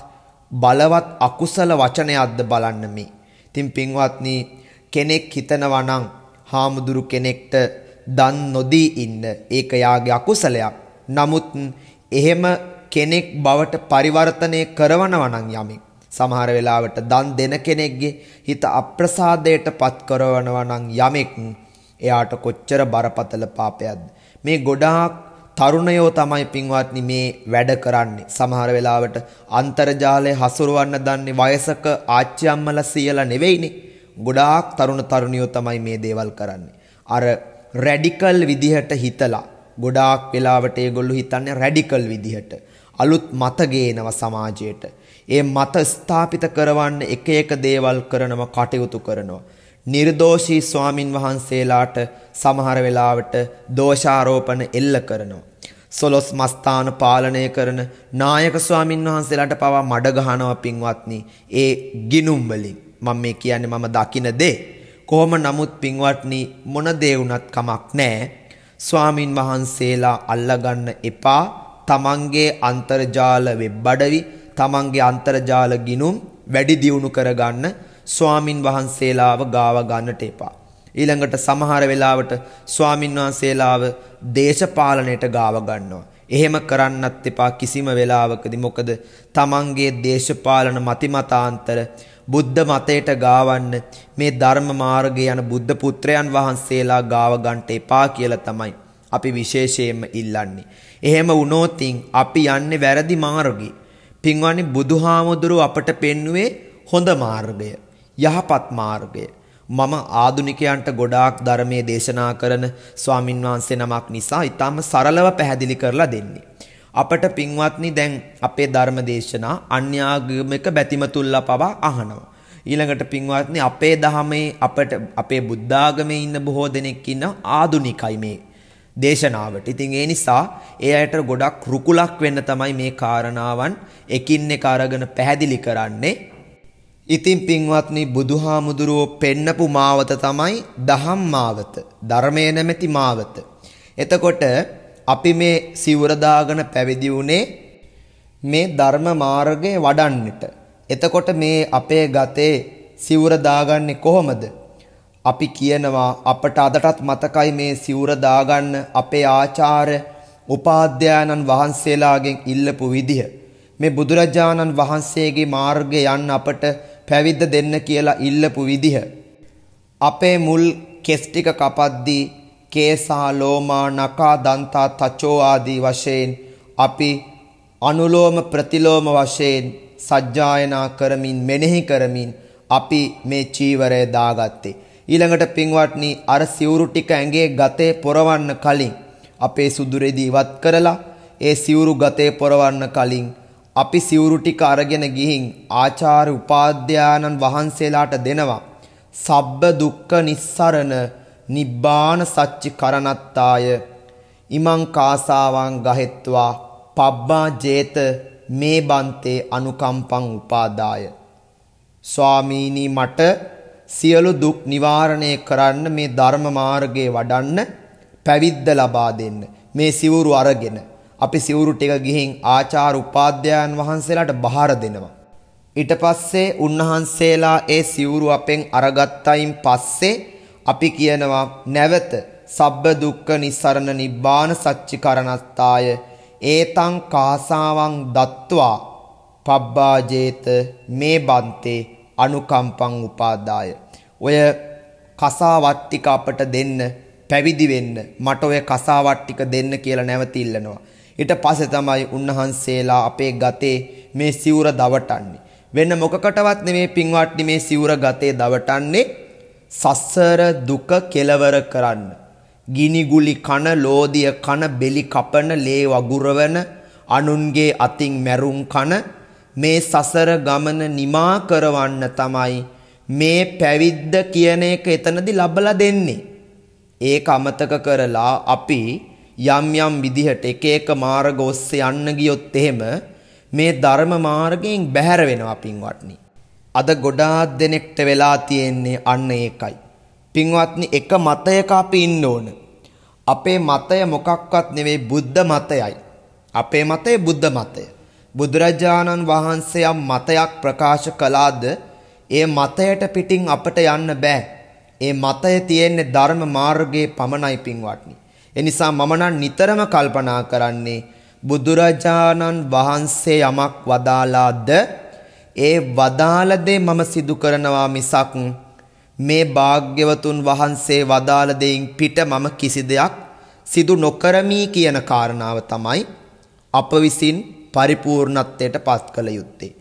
බලවත් අකුසල වචනයක්ද බලන්න මේ. ඉතින් පින්වත්නි කෙනෙක් හිතනවා නම් හාමුදුරු කෙනෙක්ට දන් නොදී ඉන්න ඒක යාගේ අකුසලයක්. නමුත් එහෙම කෙනෙක් බවට පරිවර්තනය කරනවා නම් යමෙක් සමහර වෙලාවට දන් දෙන කෙනෙක්ගේ හිත අප්‍රසාදයට පත් කරනවා නම් යමෙක් එයාට කොච්චර බරපතල පාපයක්ද මේ ගොඩාක් තරුණයෝ තමයි පින්වත්නි මේ වැඩ කරන්නේ සමහර වෙලාවට අන්තර්ජාලය හසුරවන්න දන්නේ වයසක ආච්චි අම්මලා සීයලා නෙවෙයිනේ ගොඩාක් තරුණ තරුණියෝ තමයි මේ දේවල් කරන්නේ. අර රැඩිකල් විදිහට හිතලා ගොඩාක් වෙලාවට ඒගොල්ලෝ හිතන්නේ රැඩිකල් විදිහට. අලුත් මත ගේනවා සමාජයට. ඒ මත ස්ථාපිත කරවන්න එක එක දේවල් කරනව කටයුතු කරනවා. නිර්දෝෂී ස්වාමින් වහන්සේලාට සමහර වෙලාවට දෝෂාරෝපණ එල්ල කරනවා. සොලොස් මස්ථාන පාලනය කරන නායක ස්වාමින් වහන්සේලාට පවා මඩ ගහනවා පින්වත්නි. ඒ ගිනුම් වලින් මම මේ කියන්නේ මම දකින දේ. කොහොම නමුත් පින්වත්නි මොන දේ වුණත් කමක් නැහැ. ස්වාමින් වහන්සේලා අල්ලගන්න එපා. තමන්ගේ අන්තර්ජාල වෙබ් අඩවි, තමන්ගේ අන්තර්ජාල ගිණුම් වැඩි දියුණු කරගන්න ස්වාමින් වහන්සේලාව ගාව ගන්නට එපා. ඊළඟට සමහර වෙලාවට ස්වාමින් වහන්සේලාව දේශපාලනයට ගාව ගන්නවා. එහෙම කරන්නත් එපා කිසිම වෙලාවකදී මොකද තමන්ගේ දේශපාලන මතිමතාන්තර බුද්ධ මතයට ගාවන්න මේ ධර්ම මාර්ගයේ යන බුද්ධ පුත්‍රයන් වහන්සේලා ගාව ගන්නට එපා කියලා තමයි අපි විශේෂයෙන්ම ඉල්ලන්නේ. එහෙම වුණොත් අපි යන්නේ වැරදි මාර්ගේ. පින්වන්නේ බුදුහාමුදුරුව අපට පෙන්වුවේ හොඳ මාර්ගය, යහපත් මාර්ගය. මම ආදුනිකයන්ට ගොඩාක් ධර්මයේ දේශනා කරන ස්වාමින්වහන්සේ නමක් නිසා ඊටම සරලව පැහැදිලි කරලා දෙන්නේ. අපට පින්වත්නි දැන් අපේ ධර්ම දේශනා අන්‍යාගමික බැතිමතුල්ලා පවා අහනවා. ඊළඟට පින්වත්නි අපේ දහමේ අපට අපේ බුද්ධාගමේ ඉන්න බොහෝ දෙනෙක් ඉන්න ආදුනිකයි මේ දේශනාවට. ඉතින් ඒ නිසා ඒ අයට ගොඩක් රුකුලක් වෙන්න තමයි මේ කාරණාවන් එකින් එක අරගෙන පැහැදිලි කරන්නේ. ඉතින් පින්වත්නි බුදුහාමුදුරුවෝ පෙන්නපු මාවත තමයි දහම් මාවත. ධර්මය නැමැති මාවත. එතකොට අපි මේ සිවුර දාගෙන පැවිදි වුණේ මේ ධර්ම මාර්ගය වඩන්නට. එතකොට මේ අපේ ගතේ සිවුර දාගන්නේ කොහොමද? අපි කියනවා අපට අදටත් මතකයි මේ සිවුර දාගන්න අපේ ආචාර්ය උපාධ්‍යයන්න් වහන්සේලාගෙන් ඉල්ලපු විදිහ. මේ බුදුරජාණන් වහන්සේගේ මාර්ගය යන්න අපට පැවිද්ද දෙන්න කියලා ඉල්ලපු විදිහ. අපේ මුල් කෙස් ටික කපද්දී කේසා ලෝමා නකා දන්තා තචෝ ආදී වශයෙන් අපි අනුලෝම ප්‍රතිලෝම වශයෙන් සජ්ජායනා කරමින් මෙනෙහි කරමින් අපි මේ චීවරය දාගත්තේ ඊළඟට පින්වත්නි අර සිවුරු ටික ඇඟේ ගතේ පොරවන්න කලින් අපේ සුදුරේදී ඉවත් කරලා ඒ සිවුරු ගතේ පොරවන්න කලින් අපි සිවුරු ටික අරගෙන ගිහින් ආචාර්ය උපාධ්‍යානන් වහන්සේලාට දෙනවා. සබ්බ දුක්ඛ නිස්සරණ නිබ්බාන සච්චි කරණත්තාය ඉමං කාසාවන් ගහෙත්වා පබ්බා ජේත මේ බන්තේ අනුකම්පං උපාදාය ස්වාමීනි මට සියලු දුක් නිවාරණය කරන්න මේ ධර්ම මාර්ගයේ වඩන්න පැවිද්ද ලබා දෙන්න මේ සිවුරු අරගෙන අපි සිවුරු ටික ගිහින් ආචාර උපාධ්‍යයන් වහන්සේලාට බහර දෙනවා ඊට පස්සේ උන්වහන්සේලා ඒ සිවුරු අපෙන් අරගත්තයින් පස්සේ අපි කියනවා නැවත සබ්බ දුක්ඛ නිස්සරණ නිබ්බාන සච්චි කරණස්ථාය ඒතං කාසාවං දත්වා පබ්බාජේත මේ බන්තේ අනුකම්පං උපාදාය ඔය කසාවත් ටික අපට දෙන්න පැවිදි වෙන්න මට ඔය කසාවත් ටික දෙන්න කියලා නැවත ඉල්ලනවා ඊට පස්සේ තමයි උන්වහන්සේලා අපේ ගතේ මේ සිවුර දවටන්නේ වෙන මොකකටවත් නෙමේ පින්වත්නි මේ සිවුර ගතේ දවටන්නේ සස්සර දුක කෙලවර කරන්න. ගිනිගුලි කන ලෝදිය කන බෙලි කපන ලේ වගුරවන අනුන්ගේ අතින් මැරුම් කන මේ සසර ගමන නිමා කරවන්න තමයි මේ පැවිද්ද කියන එක එතනදි ලබලා දෙන්නේ. ඒක අමතක කරලා අපි යම් යම් විදිහට එක එක මාර්ග ඔස්සේ යන්න ගියොත් එහෙම මේ ධර්ම මාර්ගයෙන් බැහැර වෙනවා පින්වත්නි. අද ගොඩාක් දෙනෙක්ට වෙලා තියෙන්නේ අන්න ඒකයි. පින්වත්නි එක මතයක අපි ඉන්න ඕන. අපේ මතය මොකක්වත් නෙවෙයි බුද්ධ මතයයි. අපේ මතය බුද්ධ මතය. බුදුරජාණන් වහන්සේ යම් මතයක් ප්‍රකාශ කළාද ඒ මතයට පිටින් අපට යන්න බෑ. ඒ මතය තියෙන්නේ ධර්ම මාර්ගයේ පමණයි පින්වත්නි. ඒ නිසා මම නම් නිතරම කල්පනා කරන්නේ බුදුරජාණන් වහන්සේ යමක් වදාලාද ඒ වදාළ දේ මම සිදු කරනවා මිසක් මේ භාග්‍යවතුන් වහන්සේ වදාළ දෙයින් පිට මම කිසි දෙයක් සිදු නොකරමි කියන කාරණාව තමයි අප විසින් පරිපූර්ණත්වයට පත් කළ යුත්තේ.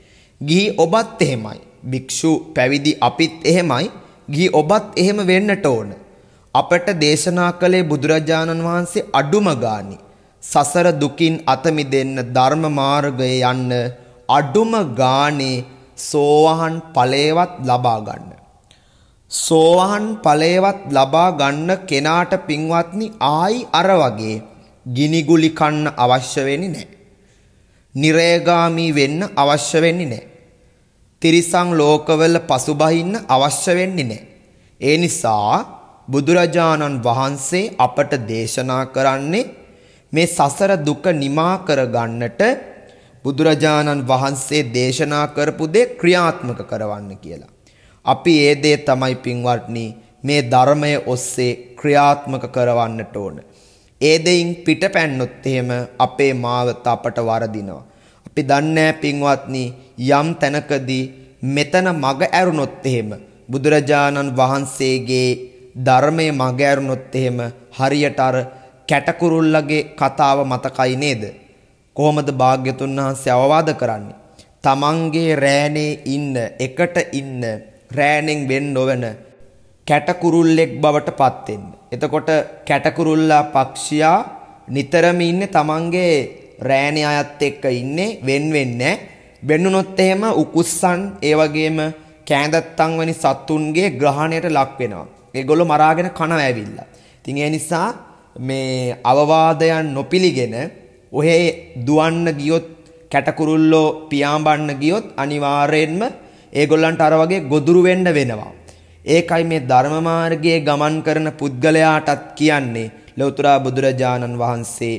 ගිහි ඔබත් එහෙමයි. භික්ෂු පැවිදි අපිත් එහෙමයි. ගිහි ඔබත් එහෙම වෙන්නට ඕන. අපට දේශනා කළේ බුදුරජාණන් වහන්සේ අඩුම ගානේ සසර දුකින් අත මිදෙන්න ධර්ම මාර්ගයේ යන්න අඩුම ගානේ සෝවහන් ඵලයේවත් ලබා ගන්න. සෝවහන් ඵලයේවත් ලබා ගන්න කෙනාට පින්වත්නි ආයි අර වගේ ගිනිගුලි කන්න අවශ්‍ය වෙන්නේ නැහැ. නිරේගාමී වෙන්න අවශ්‍ය වෙන්නේ නැහැ. තිරිසන් ලෝකවල පසුබහින්න අවශ්‍ය වෙන්නේ නැහැ. ඒ නිසා බුදුරජාණන් වහන්සේ අපට දේශනා කරන්නේ මේ සසර දුක නිමා කර ගන්නට බුදුරජාණන් වහන්සේ දේශනා කරපු දේ ක්‍රියාත්මක කරවන්න කියලා. අපි ඒ දේ තමයි පින්වත්නි මේ ධර්මය ඔස්සේ ක්‍රියාත්මක කරවන්නට ඕන. ඒ දෙයින් පිට පැන්නොත් එහෙම අපේ මාවත අපට වරදිනවා. අපි දන්නේ පින්වත්නි යම් තැනකදී මෙතන මග ඇරුණොත් එහෙම බුදුරජාණන් වහන්සේගේ ධර්මයේ මග ඇරුණොත් එහෙම හරියට අර කැටකුරුල්ලගේ කතාව මතකයි නේද? කොහොමද භාග්‍යතුන් වහන්සේ අවවාද කරන්නේ? තමන්ගේ රෑනේ ඉන්න එකට ඉන්න රෑනෙන් වෙන්න නොවන කැටකුරුල්ලෙක් බවට පත් වෙන්න. එතකොට කැටකුරුල්ලා පක්ෂියා නිතරම ඉන්නේ තමන්ගේ රෑනේ අයත් එක්ක ඉන්නේ වෙන් වෙන්නේ වෙන්නුනොත් එහෙම උකුස්සන් ඒ වගේම කෑඳත්තන් වැනි සත්තුන්ගේ ග්‍රහණයට ලක් වෙනවා. ඒගොල්ලෝ මරාගෙන කනවා ඇවිල්ලා. ඉතින් ඒ නිසා මේ අවවාදයන් නොපිළිගෙන ඔහේ දුවන්න ගියොත් කැටකුරුල්ලෝ පියාඹන්න ගියොත් අනිවාර්යෙන්ම ඒගොල්ලන්ට අර වගේ ගොදුරු වෙන්න වෙනවා. ඒකයි මේ ධර්ම මාර්ගයේ ගමන් කරන පුද්ගලයාටත් කියන්නේ ලෞතර බුදුරජාණන් වහන්සේ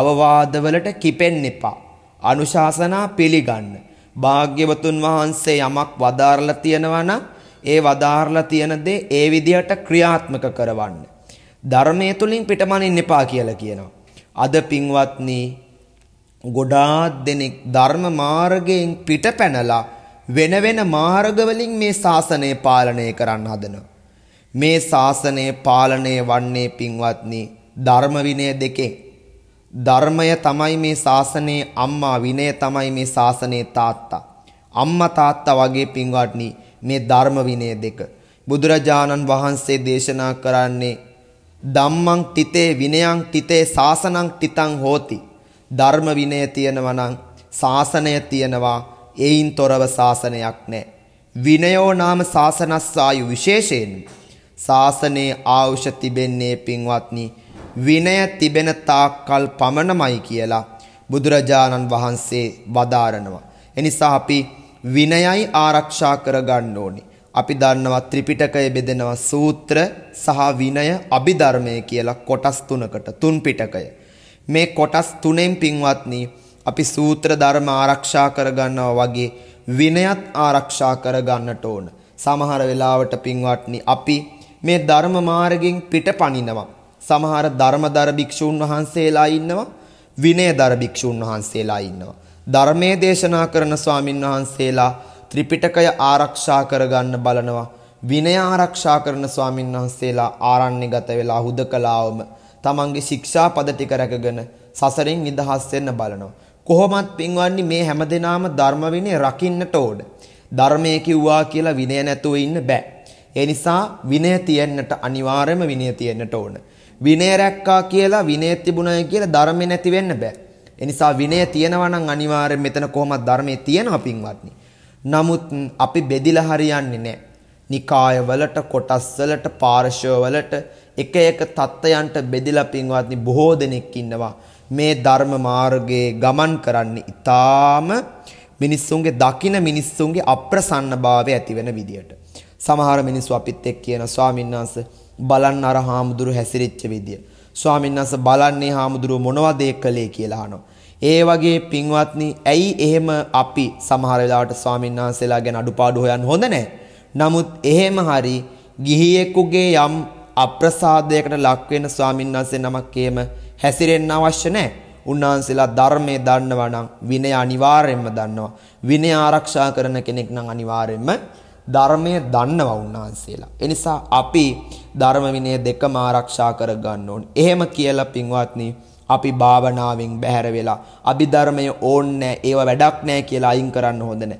අවවාදවලට කිපෙන්න එපා. අනුශාසනා පිළිගන්න. භාග්‍යවතුන් වහන්සේ යමක් වදාරලා තියෙනවා නම් ඒ වදාරලා තියෙන දේ ඒ විදිහට ක්‍රියාත්මක කරවන්න. ධර්මයේ තුලින් පිටමනින්න එපා කියලා කියනවා. අද පින්වත්නි ගොඩාක් දෙනෙක් ධර්ම මාර්ගයෙන් පිටපැනලා වෙන වෙන මාර්ගවලින් මේ ශාසනය පාලනය කරන්න හදනවා. මේ ශාසනය පාලනය වන්නේ පින්වත්නි ධර්ම විනය දෙකෙන්. ධර්මය තමයි මේ ශාසනයේ අම්මා විනය තමයි මේ ශාසනයේ තාත්තා. අම්මා තාත්තා වගේ පින්වත්නි මේ ධර්ම විනය දෙක. බුදුරජාණන් වහන්සේ දේශනා කරන්නේ ධම්මං තිතේ විනයං තිතේ සාසනං තිතං හෝති. ධර්ම විනය තියෙනවා නම් සාසනය තියෙනවා. එයින් තොරව සාසනයක් නැහැ. විනයෝ නාම සාසනස්සායු විශේෂයෙන් සාසනයේ ආවුෂ තිබෙන්නේ පින්වත්නි විනය තිබෙන තාක්කල් පමණමයි කියලා බුදුරජාණන් වහන්සේ වදාරනවා. එනිසා අපි විනයයි ආරක්ෂා කරගන්න ඕනේ. අපි දන්නවා ත්‍රිපිටකය බෙදෙනවා සූත්‍ර සහ විනය අභිධර්මය කියලා කොටස් තුනකට තුන් පිටකය. මේ කොටස් තුනෙන් පින්වත්නි අපි සූත්‍ර ධර්ම ආරක්ෂා කරගන්නවා වගේ විනයත් ආරක්ෂා කරගන්නට ඕන. සමහර වෙලාවට පින්වත්නි අපි මේ ධර්ම මාර්ගෙන් පිටපණිනවා. සමහර ධර්මදර භික්ෂූන් වහන්සේලා ඉන්නවා විනයදර භික්ෂූන් වහන්සේලා ඉන්නවා. ධර්මයේ දේශනා කරන ස්වාමින් වහන්සේලා ත්‍රිපිටකය ආරක්ෂා කරගන්න බලනවා. විනය ආරක්ෂා කරන ස්වාමින් වහන්සේලා ආරණ්‍යගත වෙලා හුදකලාවම තමන්ගේ ශික්ෂා පද ටික රැකගෙන සසරින් නිදහස් වෙන්න බලනවා. කොහොමත් පින්වන්නේ මේ හැමදේනම ධර්ම විනය රකින්නට ඕන. ධර්මයේ කිව්වා කියලා විනය නැතුව ඉන්න බෑ. ඒ නිසා විනය තියෙන්නට අනිවාර්යයෙන්ම විනය තියෙන්නට ඕන. විනය රැක්කා කියලා විනය තිබුණයි කියලා ධර්මේ නැති වෙන්න බෑ. ඒ නිසා විනය තියෙනවා නම් අනිවාර්යෙන් මෙතන කොහොමද ධර්මයේ තියෙනවා පින්වත්නි. නමුත් අපි බෙදිලා හරියන්නේ නැහැ. නිකායවලට කොටස්වලට පාර්ශවවලට එක එක தත්ත්වයන්ට බෙදිලා පින්වත්නි බොහෝ දෙනෙක් ඉන්නවා. මේ ධර්ම මාර්ගයේ ගමන් කරන්නේ ඊටාම මිනිස්සුන්ගේ දකින මිනිස්සුන්ගේ අප්‍රසන්නභාවය ඇති වෙන විදියට. සමහර මිනිස්සු අපිත් එක්ක කියන ස්වාමීන් වහන්සේ බලන්න අර හාමුදුරු හැසිරෙච්ච විදිය. ස්වාමීන් වහන්සේ බලන්නේ හාමුදුරුව මොනවද ඒ කළේ කියලා අහනවා. ඒ වගේ පින්වත්නි ඇයි එහෙම අපි සමහර වෙලාවට ස්වාමීන් වහන්සේලා ගැන අඩුපාඩු හොයන් හොඳ නැහැ. නමුත් එහෙම හරි ගිහියෙකුගේ යම් අප්‍රසාදයකට ලක් වෙන ස්වාමීන් වහන්සේ නමක් එහෙම හැසිරෙන්න අවශ්‍ය නැහැ. උන්වහන්සේලා ධර්මයේ දන්නවා නම් විනය අනිවාර්යෙන්ම දන්නවා. විනය ආරක්ෂා කරන කෙනෙක් නම් අනිවාර්යෙන්ම ධර්මය දන්නවා උන්වහන්සේලා. ඒ නිසා අපි ධර්ම විනය දෙකම ආරක්ෂා කරගන්න ඕනේ. එහෙම කියලා පින්වත්නි අපි භාවනාවෙන් බැහැර වෙලා අභිධර්මය ඕන්නේ ඒව වැඩක් නෑ කියලා අයින් කරන්න හොඳ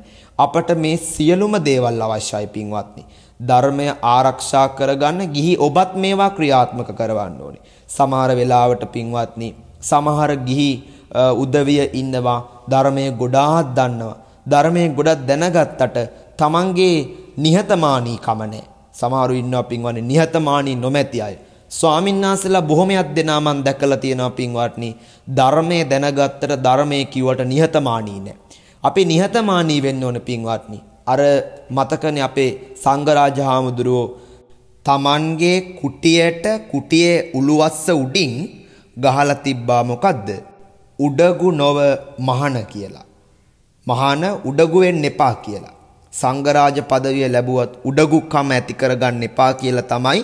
අපට මේ සියලුම දේවල් අවශ්‍යයි පින්වත්නි. ධර්මය ආරක්ෂා කරගන්න ගිහි ඔබත් මේවා ක්‍රියාත්මක කරවන්න ඕනේ. සමහර වෙලාවට පින්වත්නි සමහර ගිහි උදවිය ඉන්නවා ධර්මයේ ගොඩාක් දන්නවා. ධර්මයේ ගොඩක් දැනගත්තට තමන්ගේ නිහතමානී කම නැහැ. සමහරු ඉන්නවා පින්වන්නේ නිහතමානී නොමැති අය. ස්වාමීන් වහන්සේලා බොහොමයක් දෙනා මම දැකලා තියෙනවා පින්වත්නි ධර්මයේ දැනගත්තට ධර්මයේ කිව්වට නිහතමානී නෑ. අපි නිහතමානී වෙන්න ඕන පින්වත්නි. අර මතකනේ අපේ සංඝරාජ හාමුදුරුවෝ තමන්ගේ කුටියට කුටියේ උළුවස්ස උඩින් ගහලා තිබ්බා මොකද්ද? උඩගු නොව මහන කියලා. මහාන උඩගු වෙන්න එපා කියලා. සංඝරාජ পদවිය ලැබුවත් උඩගුකම ඇති කරගන්න එපා කියලා තමයි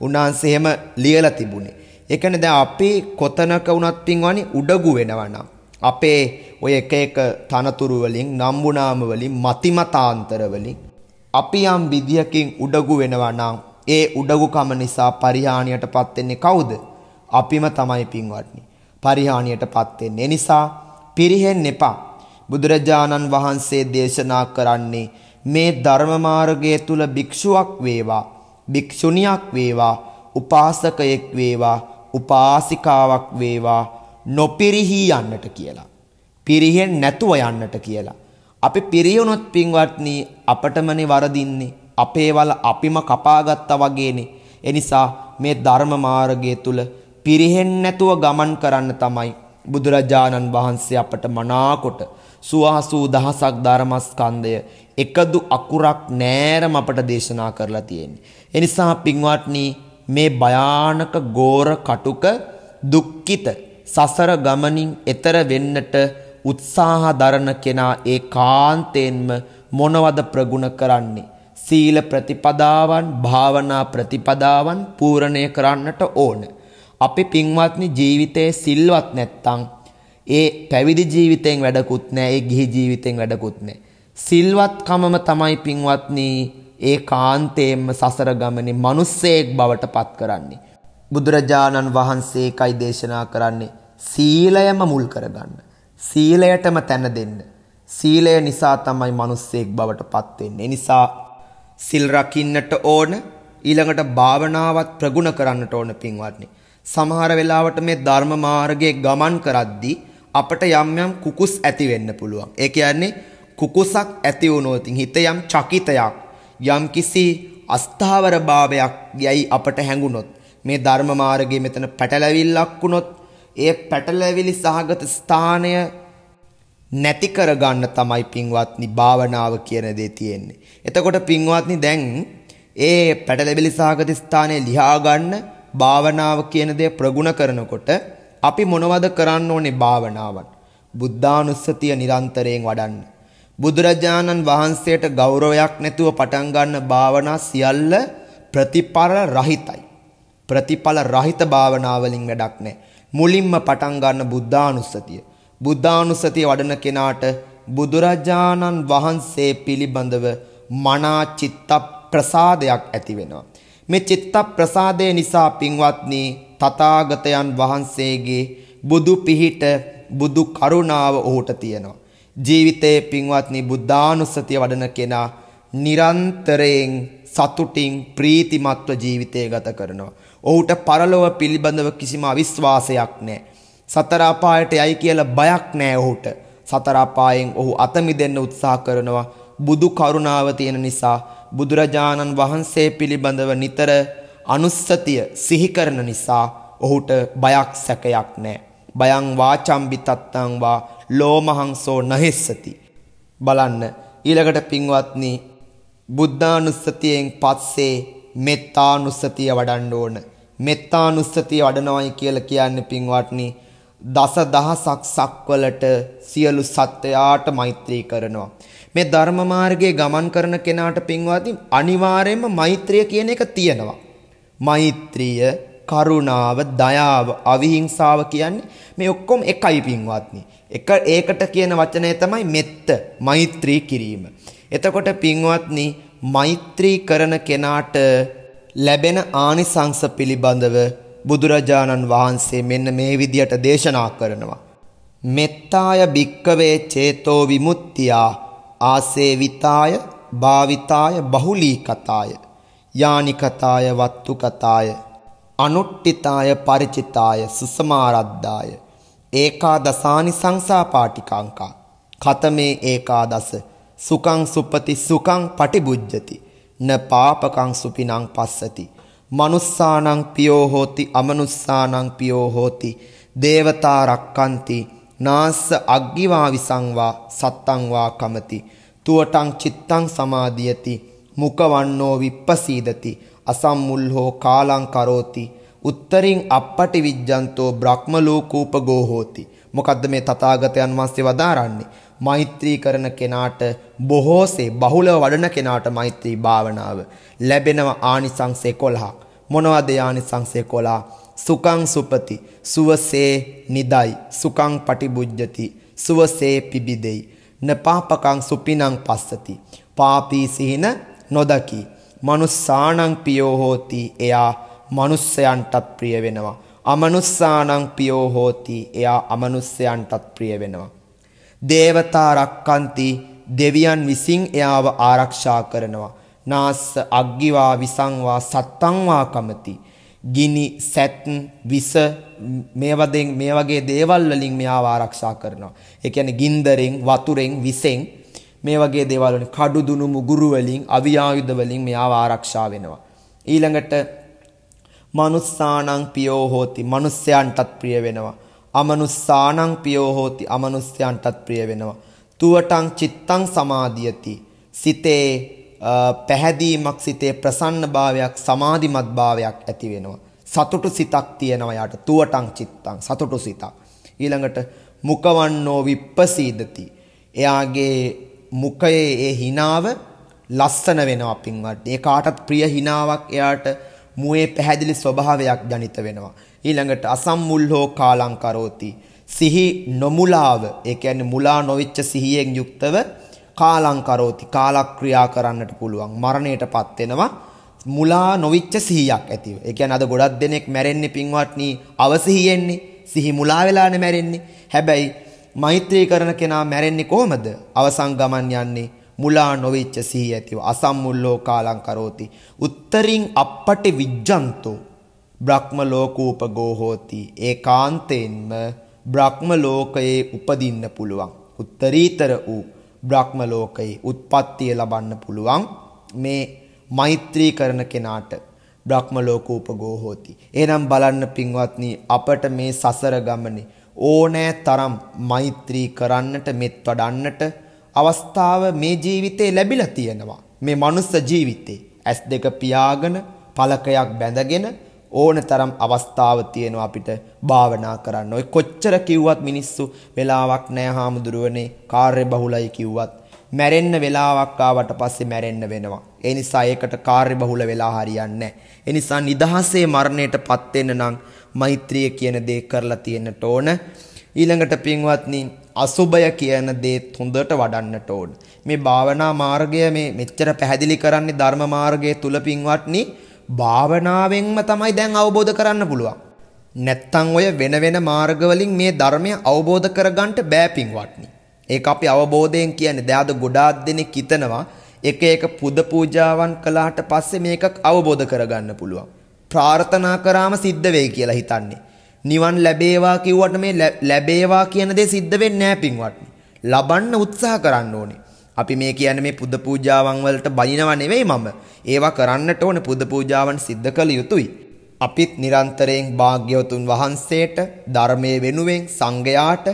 උන්වහන්සේ එහෙම ලියලා තිබුණේ. ඒ කියන්නේ දැන් අපි කොතනක වුණත් පින්වනි උඩගු වෙනවා නම් අපේ ඔය එක එක තනතුරු වලින් නම්බුනාම වලින් මතිමතාන්තර වලින් අපි යම් විදියකින් උඩගු වෙනවා නම් ඒ උඩගුකම නිසා පරිහානියටපත් වෙන්නේ කවුද? අපිම තමයි පින්වත්නි. පරිහානියටපත් වෙන්නේ නිසා පිරිහෙන්න එපා. බුදුරජාණන් වහන්සේ දේශනා කරන්නේ මේ ධර්ම මාර්ගය තුල භික්ෂුවක් වේවා භික්ෂුණියක් වේවා උපාසකයෙක් වේවා උපාසිකාවක් වේවා නොපිරිහි යන්නට කියලා. පිරිහෙන් නැතුව යන්නට කියලා. අපි පිරියුණොත් පින්වත්නි අපටමනේ වරදින්නේ. අපේ වල අපිම කපාගත්තා වගේනේ. එනිසා මේ ධර්ම මාර්ගය තුල පිරිහෙන් නැතුව ගමන් කරන්න තමයි බුදුරජාණන් වහන්සේ අපට මනාකොට සුවහසූ දහසක් ධර්මස්කන්ධය එකදු අකුරක් නෑරම අපට දේශනා කරලා තියෙන්නේ. එනිසා පින්වත්නි මේ භයානක ගෝර කටුක දුක්ඛිත සසර ගමනින් එතර වෙන්නට උත්සාහ දරන කෙනා ඒ කාන්තයෙන්ම මොනවද ප්‍රගුණ කරන්නේ සීල ප්‍රතිපදාවන් භාවනා ප්‍රතිපදාවන් පූර්ණය කරන්නට ඕන. අපි පින්වත්නි ජීවිතයේ සිල්වත් නැත්තම් ඒ පැවිදි ජීවිතයෙන් වැඩකුත් නැහැ, ඒ ගිහි ජීවිතයෙන් වැඩකුත් නැහැ. සිල්වත්කමම තමයි පින්වත්නි ඒ කාන්තේම සසර ගමනේ මිනිස්සෙක් බවට පත් කරන්නේ. බුදුරජාණන් වහන්සේ එකයි දේශනා කරන්නේ සීලයම මුල් කරගන්න. සීලයටම තැන දෙන්න. සීලය නිසා තමයි මිනිස්සෙක් බවට පත් වෙන්නේ. නිසා සිල් රකින්නට ඕන ඊළඟට භාවනාවත් ප්‍රගුණ කරන්නට ඕන පින්වත්නි. සමහර වෙලාවට මේ ධර්ම මාර්ගයේ ගමන් කරද්දී අපට යම් යම් කුකුස් ඇති වෙන්න පුළුවන්. ඒ කියන්නේ කුකුසක් ඇති වුණොත් හිත යම් චකිතයක් යම් කිසි අස්ථාවර භාවයක් යයි අපට හැඟුණොත් මේ ධර්ම මාර්ගයේ මෙතන පැටලවිල්ලක් වුණොත් ඒ පැටලවිලි සහගත ස්ථානය නැති කරගන්න තමයි පින්වත්නි භාවනාව කියන දේ තියෙන්නේ. එතකොට පින්වත්නි දැන් ඒ පැටලවිලි සහගත ස්ථානය ලියා ගන්න භාවනාව කියන දේ ප්‍රගුණ කරනකොට අපි මොනවද කරන්න ඕනේ භාවනාවන් බුද්ධානුස්සතිය නිරන්තරයෙන් වඩන්න බුදුරජාණන් වහන්සේට ගෞරවයක් නැතුව පටන් ගන්න භාවනා සියල්ල ප්‍රතිඵල රහිතයි ප්‍රතිඵල රහිත භාවනා වලින් වැඩක් නැහැ මුලින්ම පටන් ගන්න බුද්ධානුස්සතිය බුද්ධානුස්සතිය වඩන කෙනාට බුදුරජාණන් වහන්සේ පිළිබඳව මනා චිත්ත ප්‍රසාදයක් ඇති වෙනවා මේ චිත්ත ප්‍රසාදය නිසා පින්වත්නි තථාගතයන් වහන්සේගේ බුදු පිහිට බුදු කරුණාව ඔහුට තියෙනවා. ජීවිතයේ පින්වත්නි බුද්ධානුස්සතිය වඩන කෙනා නිරන්තරයෙන් සතුටින් ප්‍රීතිමත්ව ජීවිතය ගත කරනවා. ඔහුට පරලොව පිළිබඳව කිසිම අවිශ්වාසයක් නැහැ. සතර අපායට යයි කියලා බයක් නැහැ ඔහුට. සතර අපායෙන් ඔහු අත මිදෙන්න උත්සාහ කරනවා. බුදු කරුණාව තියෙන නිසා බුදුරජාණන් වහන්සේ පිළිබඳව නිතර අනුස්සතිය සිහි කරන නිසා ඔහුට බයක් සැකයක් නැහැ. බයං වාචම්බි තත්තං වා ලෝමහංසෝ නහෙස්සති. බලන්න ඊළඟට පින්වත්නි බුද්ධානුස්සතියෙන් පස්සේ මෙත්තානුස්සතිය වඩන්න ඕන. මෙත්තානුස්සතිය වඩනවයි කියලා කියන්නේ පින්වත්නි දස දහසක් සක්වලට සියලු සත්වයාට මෛත්‍රී කරනවා. මේ ධර්ම මාර්ගයේ ගමන් කරන කෙනාට පින්වත්නි අනිවාර්යයෙන්ම මෛත්‍රිය කියන එක තියෙනවා. මෛත්‍රිය කරුණාව දයාව අවිහිංසාව කියන්නේ මේ ඔක්කොම එකයි පින්වත්නි. එක ඒකට කියන වචනය තමයි මෙත්ත මෛත්‍රී කිරීම. එතකොට පින්වත්නි මෛත්‍රී කරන කෙනාට ලැබෙන ආනිසංස පිළිබඳව බුදුරජාණන් වහන්සේ මෙන්න මේ විදියට දේශනා කරනවා. මෙත්තාය භික්කවේ චේතෝ විමුක්තියා ආසේවිතාය භාවිතාය බහුලී කතාය යානිකතාය වත්තු කතාය අනුට්ඨිතාය ಪರಿචිතාය සුසමාරද්දාය ඒකාදසානි සංසාපාටිකාංකා කතමේ ඒකාදස සුඛං සුපති සුඛං පටිබුජ්ජති න පාපකං සුපිනං පස්සති manussානං පියෝ හෝති අමනුස්සානං පියෝ හෝති දේවතා රක්칸ති නාස්ස අග්ගිවා විසංවා සත්තං වා කමති තුවටං චිත්තං සමාදියති මුකවන්නෝ විප්පසීදති අසම්මුල්හෝ කාලං කරෝති උත්තරින් අපපටි විජ්ජන්තෝ බ්‍රහ්ම ලෝකූපගෝ හෝති මොකද්ද මේ තථාගතයන් වහන්සේ වදාරන්නේ මෛත්‍රී කරන කෙනාට බොහෝසේ බහුලව වඩන කෙනාට මෛත්‍රී භාවනාව ලැබෙනව ආනිසංස 11ක් මොනවද ආනිසංස 11 සුඛං සුපති සුවසේ නිදයි සුඛං පටිබුජ්ජති සුවසේ පිබිදෙයි නපාපකං සුපිනං පස්සති පාපී සිහින නොදකි. මනුස්සානං පියෝ හෝති එයා මනුස්සයන්ටත් ප්‍රිය වෙනවා. අමනුස්සානං පියෝ හෝති එයා අමනුස්සයන්ටත් ප්‍රිය වෙනවා. දේවතා රක්කන්ති දෙවියන් විසින් එයාව ආරක්ෂා කරනවා. නාස්ස අග්ගිවා විසංවා සත්තංවා කමති. ගිනි සැත් විස මේවදෙන් මේ වගේ දේවල් වලින් මෙයාව ආරක්ෂා කරනවා. ඒ කියන්නේ ගින්දරෙන් වතුරෙන් විසෙන් මේ වගේ දේවල් වලින් කඩු දුනු මුගුරු වලින් අවියායුධ වලින් මෙයාව ආරක්ෂා වෙනවා. ඊළඟට මනුස්සානං පියෝ හෝති මනුස්සයන්ටත් ප්‍රිය වෙනවා. අමනුස්සානං පියෝ හෝති අමනුස්සයන්ටත් ප්‍රිය වෙනවා. තුවටං චිත්තං සමාධියති. සිතේ පැහැදීමක් සිතේ ප්‍රසන්න භාවයක් සමාධිමත් භාවයක් ඇති වෙනවා. සතුටු සිතක් තියෙනවා යාට තුවටං චිත්තං සතුටු සිතක්. ඊළඟට මුකවන්නෝ විප්පසීදති. එයාගේ මුඛයේ ඒ හිනාව ලස්සන වෙනවා පින්වත්. ඒ කාටත් ප්‍රිය හිනාවක් එයාට මුවේ පැහැදිලි ස්වභාවයක් ජනිත වෙනවා. ඊළඟට අසම්මුල් හෝ කාලං කරෝති. සිහි නොමුලාව, ඒ කියන්නේ මුලා නොවිච්ච සිහියෙන් යුක්තව කාලං කරෝති. කාලක්‍රියා කරන්නට පුළුවන්. මරණයටපත් වෙනවා. මුලා නොවිච්ච සිහියක් ඇතිව. ඒ කියන්නේ අද ගොඩක් දෙනෙක් මැරෙන්නේ පින්වත්නි අවසිහියෙන්නේ. සිහි මුලා වෙලානේ මැරෙන්නේ. හැබැයි මෛත්‍රී කරන කෙනා මැරෙන්නේ කොහොමද? අවසන් ගමන් යන්නේ මුලා නොවිච්ච සිහි ඇතිව අසම්මුල්ලෝ කාලං කරෝති. උත්තරින් අපපටි විජ්ජන්තෝ බ්‍රහ්ම ලෝකූපගෝ හෝති. ඒකාන්තයෙන්ම බ්‍රහ්ම ලෝකයේ උපදින්න පුළුවන්. උත්තරීතර වූ බ්‍රහ්ම ලෝකයේ උත්පත්තිය ලබන්න පුළුවන්. මේ මෛත්‍රී කරන කෙනාට බ්‍රහ්ම ලෝකූපගෝ හෝති. එහෙනම් බලන්න පින්වත්නි අපට මේ සසර ගමනේ ඕනෑ තරම් මෛත්‍රී කරන්නට මෙත් වඩන්නට අවස්ථාව මේ ජීවිතේ ලැබිලා තියෙනවා. මේ මනුස්ස ජීවිතේ ඇස් දෙක පියාගෙන පලකයක් බැඳගෙන ඕන තරම් අවස්ථාව තියෙනවා අපිට භාවනා කරන්න. ඔය කොච්චර කිව්වත් මිනිස්සු වෙලාවක් නෑ හාමුදුරුවනේ කාර්ය බහුලයි කිව්වත්. මැරෙන්න වෙලාවක් ආවට පස්සේ මැරෙන්න වෙනවා. ඒ නිසා ඒකට කාර්ය බහුල වෙලා හරියන්නේ නෑ. ඒ නිසා නිදහසේ මරණයටපත් වෙන්න නම් මෛත්‍රිය කියන දේ කරලා තියෙන්නට ඕන. ඊළඟට පින්වත්නි අසුබය කියන දේ හොඳට වඩන්නට ඕන. මේ භාවනා මාර්ගය මේ මෙච්චර පැහැදිලි කරන්නේ ධර්ම මාර්ගයේ තුල පින්වත්නි භාවනාවෙන්ම තමයි දැන් අවබෝධ කරන්න පුළුවන්. නැත්තම් ඔය වෙන වෙන මාර්ගවලින් මේ ධර්මය අවබෝධ කරගන්න බෑ පින්වත්නි. ඒක අපි අවබෝධයෙන් කියන්නේ දැන් අද ගොඩාක් දෙනෙක් හිතනවා එක එක පුද පූජාවන් කළාට පස්සේ මේක අවබෝධ කරගන්න පුළුවන්. ප්‍රාර්ථනා කරාම සිද්ධ වෙයි කියලා හිතන්නේ. නිවන් ලැබේවා කිව්වට මේ ලැබේවා කියන දේ සිද්ධ වෙන්නේ නැහැ පින්වත්නි. ලබන්න උත්සාහ කරන්න ඕනේ. අපි මේ කියන්නේ මේ පුද පූජාවන් වලට බනිනව නෙවෙයි මම. ඒවා කරන්නට ඕන පුද පූජාවන් සිද්ධ කළ යුතුයි. අපිත් නිරන්තරයෙන් භාග්‍යවතුන් වහන්සේට ධර්මයේ වෙනුවෙන් සංඝයාට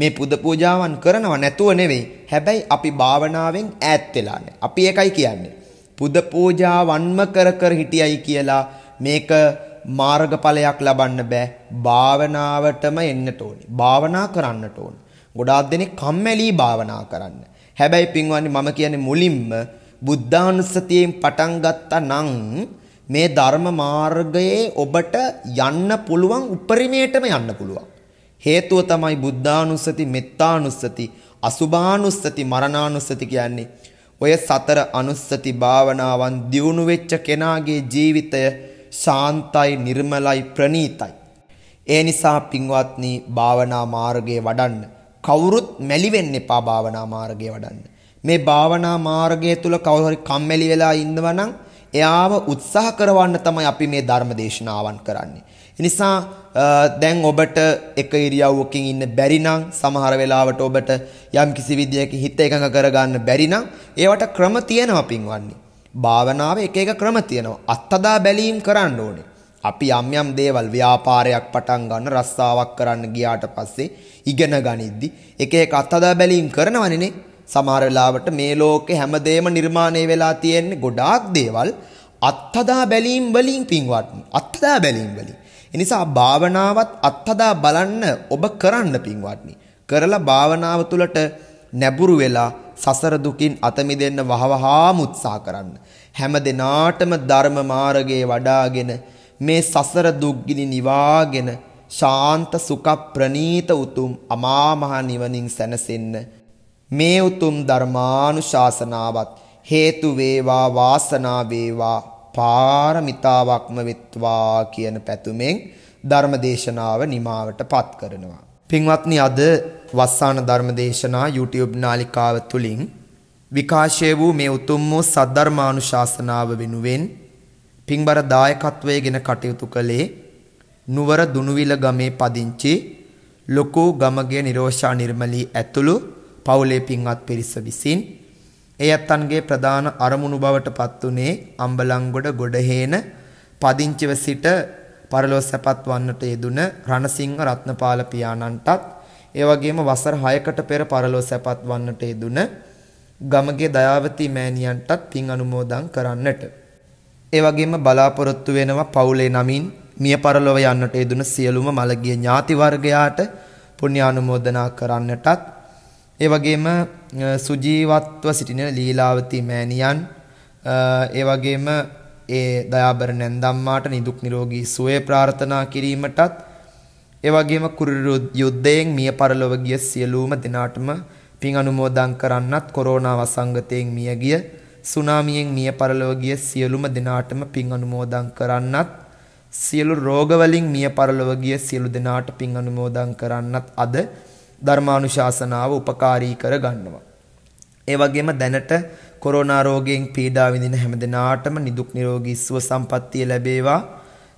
මේ පුද පූජාවන් කරනව නැතුව නෙවෙයි. හැබැයි අපි භාවනාවෙන් ඈත් වෙලා අපි ඒකයි කියන්නේ. පුද පූජාවන්ම කර කර හිටියයි කියලා මේක මාර්ගඵලයක් ලබන්න බෑ. භාවනාවටම එන්නට ඕනි. භාවනා කරන්නට ඕනි. ගොඩාක් දෙනෙක් කම්මැලි භාවනා කරන්න. හැබැයි පින්වන්නේ මම කියන්නේ මුලින්ම බුද්ධානුස්සතියෙන් පටන් ගත්තා නම් මේ ධර්ම මාර්ගයේ ඔබට යන්න පුළුවන් උපරිමයටම යන්න පුළුවන්. හේතුව තමයි බුද්ධානුස්සති, මෙත්තානුස්සති, අසුභානුස්සති, මරණානුස්සති කියන්නේ ඔය සතර අනුස්සති භාවනාවන් දියුණු වෙච්ච කෙනාගේ ජීවිතය ශාන්තයි නිර්මලයි ප්‍රණීතයි. ඒ නිසා පින්වත්නි භාවනා මාර්ගයේ වඩන්න. කවුරුත් මැලි වෙන්න එපා භාවනා මාර්ගයේ වඩන්න. මේ භාවනා මාර්ගය තුල කවුරු හරි කම්මැලි වෙලා ඉන්නවා නම් එයාව උත්සාහ කරවන්න තමයි අපි මේ ධර්ම දේශනාවන් කරන්නේ. නිසා දැන් ඔබට එක ඉරියව්වකින් ඉන්න බැරි නම් සමහර වෙලාවට ඔබට යම් කිසි විදියක හිත එකඟ කරගන්න බැරි නම් ඒවට ක්‍රම තියෙනවා පින්වන්නේ. භාවනාව එක එක ක්‍රම තියෙනවා. අත්තදා බැලීම් කරන්න ඕනේ. අපි යම් යම් දේවල් ව්‍යාපාරයක් පටන් ගන්න රස්සාවක් කරන්න ගියාට පස්සේ ඉගෙන ගනිද්දි එක එක අත්තදා බැලීම් කරනවනේ සමහර වෙලාවට මේ ලෝකේ හැමදේම නිර්මාණය වෙලා තියෙන ගොඩාක් දේවල් අත්තදා බැලීම් වලින් පින්වත්නි අත්තදා බැලීම් වලින් එනිසා භාවනාවත් අත්තදා බලන්න ඔබ කරන්න පින්වත්නි කරලා භාවනාව තුළට නැඹුරු වෙලා සසර දුකින් අත මිදෙන්න වහවහාම උත්සාහ කරන්න. හැම දිනාටම ධර්ම මාර්ගයේ වඩාගෙන මේ සසර දුක්ගිනි නිවාගෙන ශාන්ත සුඛ ප්‍රණීත උතුම් අමා මහ නිවනින් සැනසෙන්න මේ උතුම් ධර්මානුශාසනාවත් හේතු වේවා වාසනා වේවා පාරමිතාවක්ම වෙත්වා කියන පැතුමෙන් ධර්මදේශනාව නිමාවටපත් කරනවා පින්වත්නි අද වස්සාන ධර්මදේශනා YouTube නාලිකාව තුලින් විකාශය වූ මේ උතුම් වූ සද්ධර්මානුශාසනාව වෙනුවෙන් පින්බර දායකත්වයේගෙන කටයුතු කළේ නුවර දුනුවිල ගමේ පදිංචි ලොකු ගමගේ නිරෝෂා නිර්මලී ඇතුළු පවුලේ පින්වත් පිරිස විසින් ඒ අත්තන්ගේ ප්‍රධාන අරමුණු බවට පත් උනේ අම්බලන්ගොඩ ගොඩහේන පදිංචිව සිට පරලොව සැපත් වන්නට යෙදුන රණසිංහ රත්නපාල පියාණන්ටත් ඒ වගේම වසර 6කට පෙර පරලොව සැපත් වන්නට යෙදුන ගමගේ දයාවති මෑණියන්ටත් පින් අනුමෝදන් කරන්නට ඒ වගේම බලාපොරොත්තු වෙනවා පවුලේ නමින් මිය පරලොව යන්නට යෙදුන සියලුම මළගිය ඥාති වර්ගයාට පුණ්‍ය අනුමෝදනා කරන්නටත් ඒ වගේම සුජීවත්ව සිටින ලීලාවති මෑණියන් ඒ වගේම ඒ දයාබරණන් ධම්මාට නිදුක් නිරෝගී සුවය ප්‍රාර්ථනා කිරීමටත් ඒ වගේම කුරිරු යුද්ධයෙන් මිය පරලොව ගිය සියලුම දෙනාටම පින් අනුමෝදන් කරන්නත් කොරෝනා වසංගතයෙන් මිය ගිය සුනාමියෙන් මිය පරලොව ගිය සියලුම දෙනාටම පින් අනුමෝදන් කරන්නත් සියලු රෝග වලින් මිය පරලොව ගිය සියලු දෙනාට පින් අනුමෝදන් කරන්නත් අද ධර්මානුශාසනාව උපකාරී කර ගන්නවා. ඒ වගේම දැනට කොරෝනා රෝගයෙන් පීඩා විඳින හැමදෙනාටම නිදුක් නිරෝගී සුව සම්පන්නිය ලැබේවා.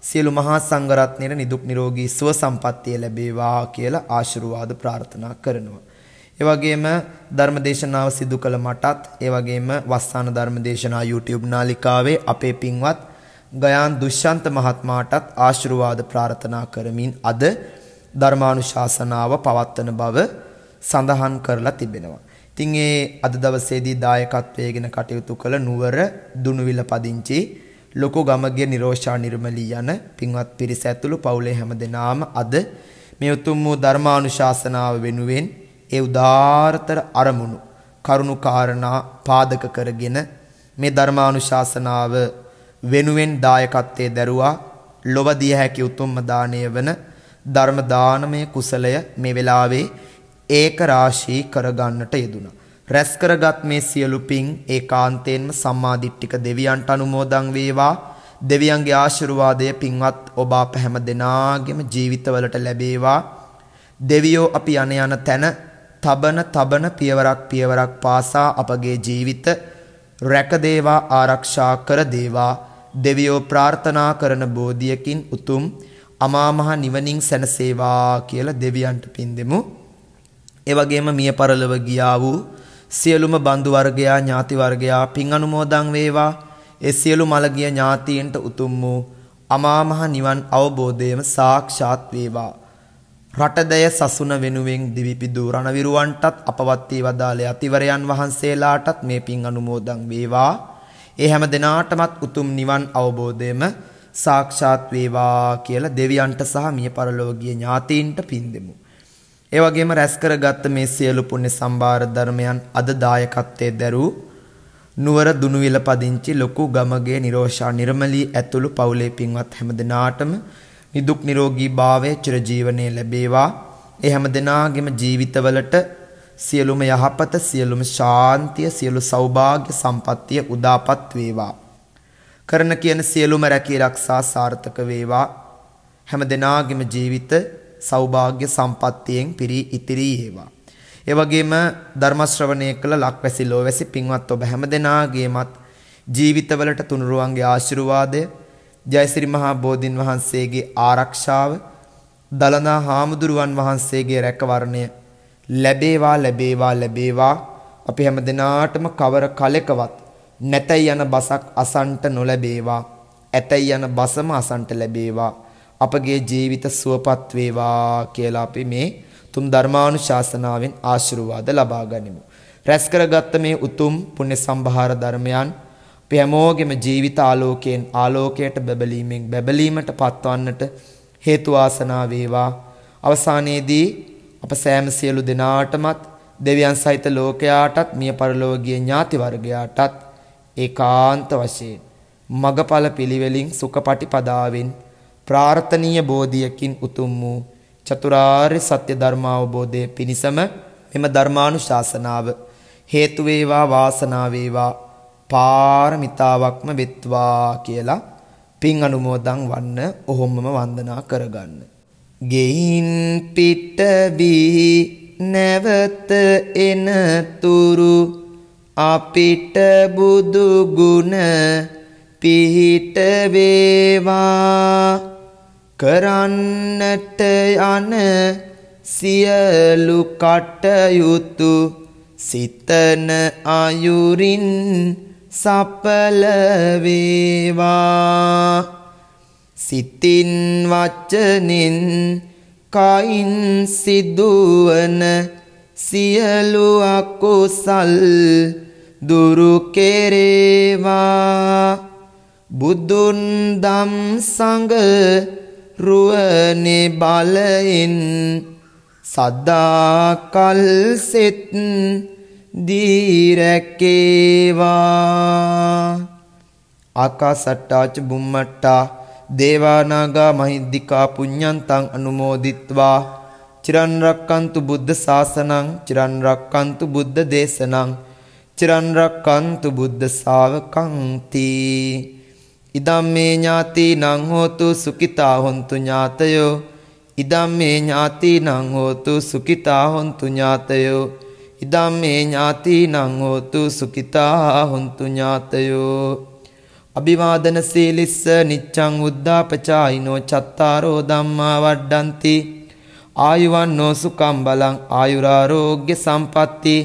සියලු මහා සංඝ රත්නයේ නිදුක් නිරෝගී සුව සම්පන්නිය ලැබේවා කියලා ආශිර්වාද ප්‍රාර්ථනා කරනවා. ඒ වගේම ධර්මදේශනාව සිදු කළ මටත් ඒ වගේම වස්සාන ධර්මදේශනා YouTube නාලිකාවේ අපේ පින්වත් ගයාන් දුෂ්‍යන්ත මහත්මයාටත් ආශිර්වාද ප්‍රාර්ථනා කරමින් අද ධර්මානුශාසනාව පවත්වන බව සඳහන් කරලා තිබෙනවා. ඉතින් ඒ අද දවසේදී දායකත්වයේගෙන කටයුතු කළ නුවර දුනුවිල පදිංචි ලොකු ගමගේ නිරෝෂා නිර්මලී යන පින්වත් පිරිස ඇතුළු පවුලේ හැම දෙනාම අද මේ උතුම් වූ ධර්මානුශාසනාව වෙනුවෙන් ඒ උදාාරතර අරමුණු කරුණු කාරණා පාදක කරගෙන මේ ධර්මානුශාසනාව වෙනුවෙන් දායකත්වයේ දරුවා ලොව දිය හැකි උතුම්ම දාණය වන ධර්ම දානමය කුසලය මේ වෙලාවේ ඒක රාශී කරගන්නට යෙදුණා. රැස් කරගත් මේ සියලු පින් ඒකාන්තයෙන්ම සම්මාදිට්ඨික දෙවියන්ට අනුමෝදන් වේවා. දෙවියන්ගේ ආශිර්වාදය පින්වත් ඔබ අප හැම දෙනාගේම ජීවිතවලට ලැබේවා. දෙවියෝ අපි යන යන තැන තබන තබන පියවරක් පියවරක් පාසා අපගේ ජීවිත රැක දේවා ආරක්ෂා කර දේවා. දෙවියෝ ප්‍රාර්ථනා කරන බෝධියකින් උතුම් අමා මහ නිවනින් සැනසේවා කියලා දෙවියන්ට පින් දෙමු. ඒ වගේම මිය පරලොව ගියා වූ සියලුම බන්දු වර්ගයා ඥාති වර්ගයා පින් අනුමෝදන් වේවා. ඒ සියලු මළගිය ඥාතීන්ට උතුම් වූ අමා මහ නිවන් අවබෝධයම සාක්ෂාත් වේවා. රටදය සසුන වෙනුවෙන් දිවිපිදු රණවිරුවන්ටත් අපවත් වී වදාළ යතිවරයන් වහන්සේලාටත් මේ පින් අනුමෝදන් වේවා. ඒ හැම දිනාටමත් උතුම් නිවන් අවබෝධයම සාක්ෂාත් වේවා කියලා දෙවියන්ට සහ මිය පරලොව ගිය ඥාතීන්ට පින් දෙමු. ඒ වගේම රැස් කරගත්ත මේ සියලු පුණ්‍ය සම්භාර ධර්මයන් අද දායකත්වයේ දරූ නුවර දුනුවිල පදිංචි ලොකු ගමගේ නිරෝෂා නිර්මලී ඇතුළු පවුලේ පින්වත් හැමදෙනාටම නිදුක් නිරෝගී භාවය චිරජීවනයේ ලැබේවා. ඒ හැමදෙනාගේම ජීවිතවලට සියලුම යහපත සියලුම ශාන්තිය සියලු සෞභාග්‍ය සම්පත්තිය උදාපත් වේවා කරන කියන සියලුම රැකී ආරක්ෂා සාර්ථක වේවා හැම දිනාගෙම ජීවිත සෞභාග්‍ය සම්පත්තියෙන් පිරී ඉතිරි වේවා. ඒ වගේම ධර්ම ශ්‍රවණය කළ ලක්වැසි ලෝවැසි පින්වත් ඔබ හැමදෙනාගේමත් ජීවිතවලට තුනුරුවන්ගේ ආශිර්වාදය ජයසිරි මහා බෝධින් වහන්සේගේ ආරක්ෂාව දලදා හාමුදුරුවන් වහන්සේගේ රැකවරණය ලැබේවා ලැබේවා ලැබේවා අපි හැම දෙනාටම කවර කලෙකවත් නැතැයි යන බසක් අසන්ට නොලැබේවා ඇතැයි යන බසම අසන්ට ලැබේවා අපගේ ජීවිත සුවපත් වේවා කියලා අපි මේ තුම් ධර්මානුශාසනාවෙන් ආශිර්වාද ලබා ගනිමු. රැස් කරගත්ත මේ උතුම් පුණ්‍ය සම්භාර ධර්මයන් අපි හැමෝගෙම ජීවිත ආලෝකයෙන් ආලෝකයට බැබලීමෙන් බැබලීමට පත්වන්නට හේතු ආසනා වේවා. අවසානයේදී අප සෑම සියලු දෙනාටමත් දෙවියන් සහිත ලෝකයාටත් මිය පරලෝකීය ඥාති වර්ගයාටත් ඒකාන්ත වශයෙන් මගඵල පිළිවෙලින් සුඛපටිපදාවෙන් ප්‍රාර්ථනීය බෝධියකින් උතුම් වූ චතුරාර්ය සත්‍ය ධර්ම අවබෝධයේ පිණසම මෙම ධර්මානුශාසනාව හේතු වේවා වාසනාව වේවා පාරමිතාවක්ම වෙත්වා කියලා පින් අනුමෝදන් වන්න ඔහොමම වන්දනා කරගන්න. ගෙයින් පිට වී නැවත එන තුරු අපිට බුදු ගුණ පිහිට වේවා කරන්නට යන සියලු කටයුතු සිතන අයුරින් සපල වේවා සිතින් වචනින් කයින් සිදුවන සියලු අකුසල් දුරු කෙරේවා බුදුන් දම් සංඝ රුවනේ බලෙන් සදාකල් සෙත් දීරකේවා ආකාසට්ටාච බුම්මට්ටා දේවානාගා මහිද්దికා පුඤ්ඤන්තං අනුමෝදිත්වා චිරන් රක්칸තු බුද්ධ ශාසනං චිරන් රක්칸තු බුද්ධ දේශනං චිරන් රක්칸තු බුද්ධ ශාවකං තී ඉදම්මේ ඥාතිනං හෝතු සුඛිතා හොන්තු ඥාතයෝ ඉදම්මේ ඥාතිනං හෝතු සුඛිතා හොන්තු ඥාතයෝ ඉදම්මේ ඥාතිනං හෝතු සුඛිතා හොන්තු ඥාතයෝ අභිවාදන සීලිස්ස නිච්ඡං උද්ධාපචායිනෝ චත්තාරෝ ධම්මා වඩ්ඩಂತಿ ආයුවන්නෝ සුකම් බලං ආයුරාෝග්‍ය සම්පatti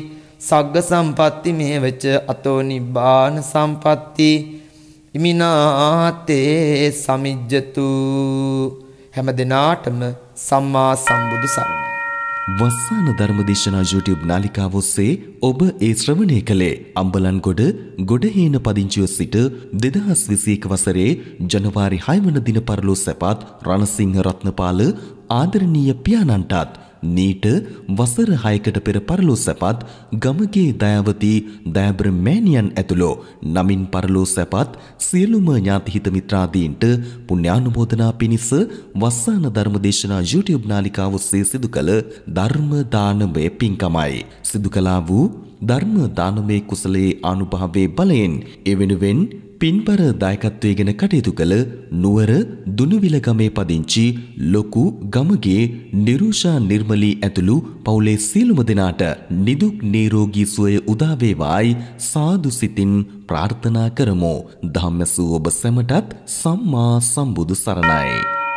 සග්ග සම්පatti මෙහෙවච අතෝ නිබ්බාන සම්පatti ඉමිනාතේ සමිජ්ජතු හැම දිනාටම සම්මා සම්බුදු සරණයි. වස්සාන ධර්මදේශනා YouTube නාලිකාව ඔස්සේ ඔබ ඒ ශ්‍රවණය කළේ අම්බලන්ගොඩ ගොඩහේන පදිංචිව සිට 2021 වසරේ ජනවාරි 6 වන දින පරලොව සැපත් රණසිංහ රත්නපාල ආදරණීය පියාණන්ටත් නීට වසර 6කට පෙර පරලොස්සපත් ගමගේ දයාවති දයාබර මෑණියන් ඇතුළු නමින් පරලොස්සපත් සියලුම ඥාතිහිත මිත්‍රාදීන්ට පුණ්‍යානුමෝදනා පිණිස වස්සාන ධර්මදේශනා YouTube නාලිකාව ඔස්සේ සිදු කළ ධර්ම දානමය පින්කමයි සිදු කළා වූ ධර්ම දානමය කුසලයේ ආනුභාවයේ බලයෙන් එවෙනුවෙන් පින්පර දායකත්වය ගැන කටයුතු කළ නුවර දුනුවිල ගමේ පදිංචි ලොකු ගමගේ නිරුෂා නිර්මලී ඇතුළු පවුලේ සියලුම දෙනාට නිදුක් නිරෝගී සුවය උදා වේවායි සාදු සිතින් ප්‍රාර්ථනා කරමු. ධම්මසූ ඔබ සැමටත් සම්මා සම්බුදු සරණයි.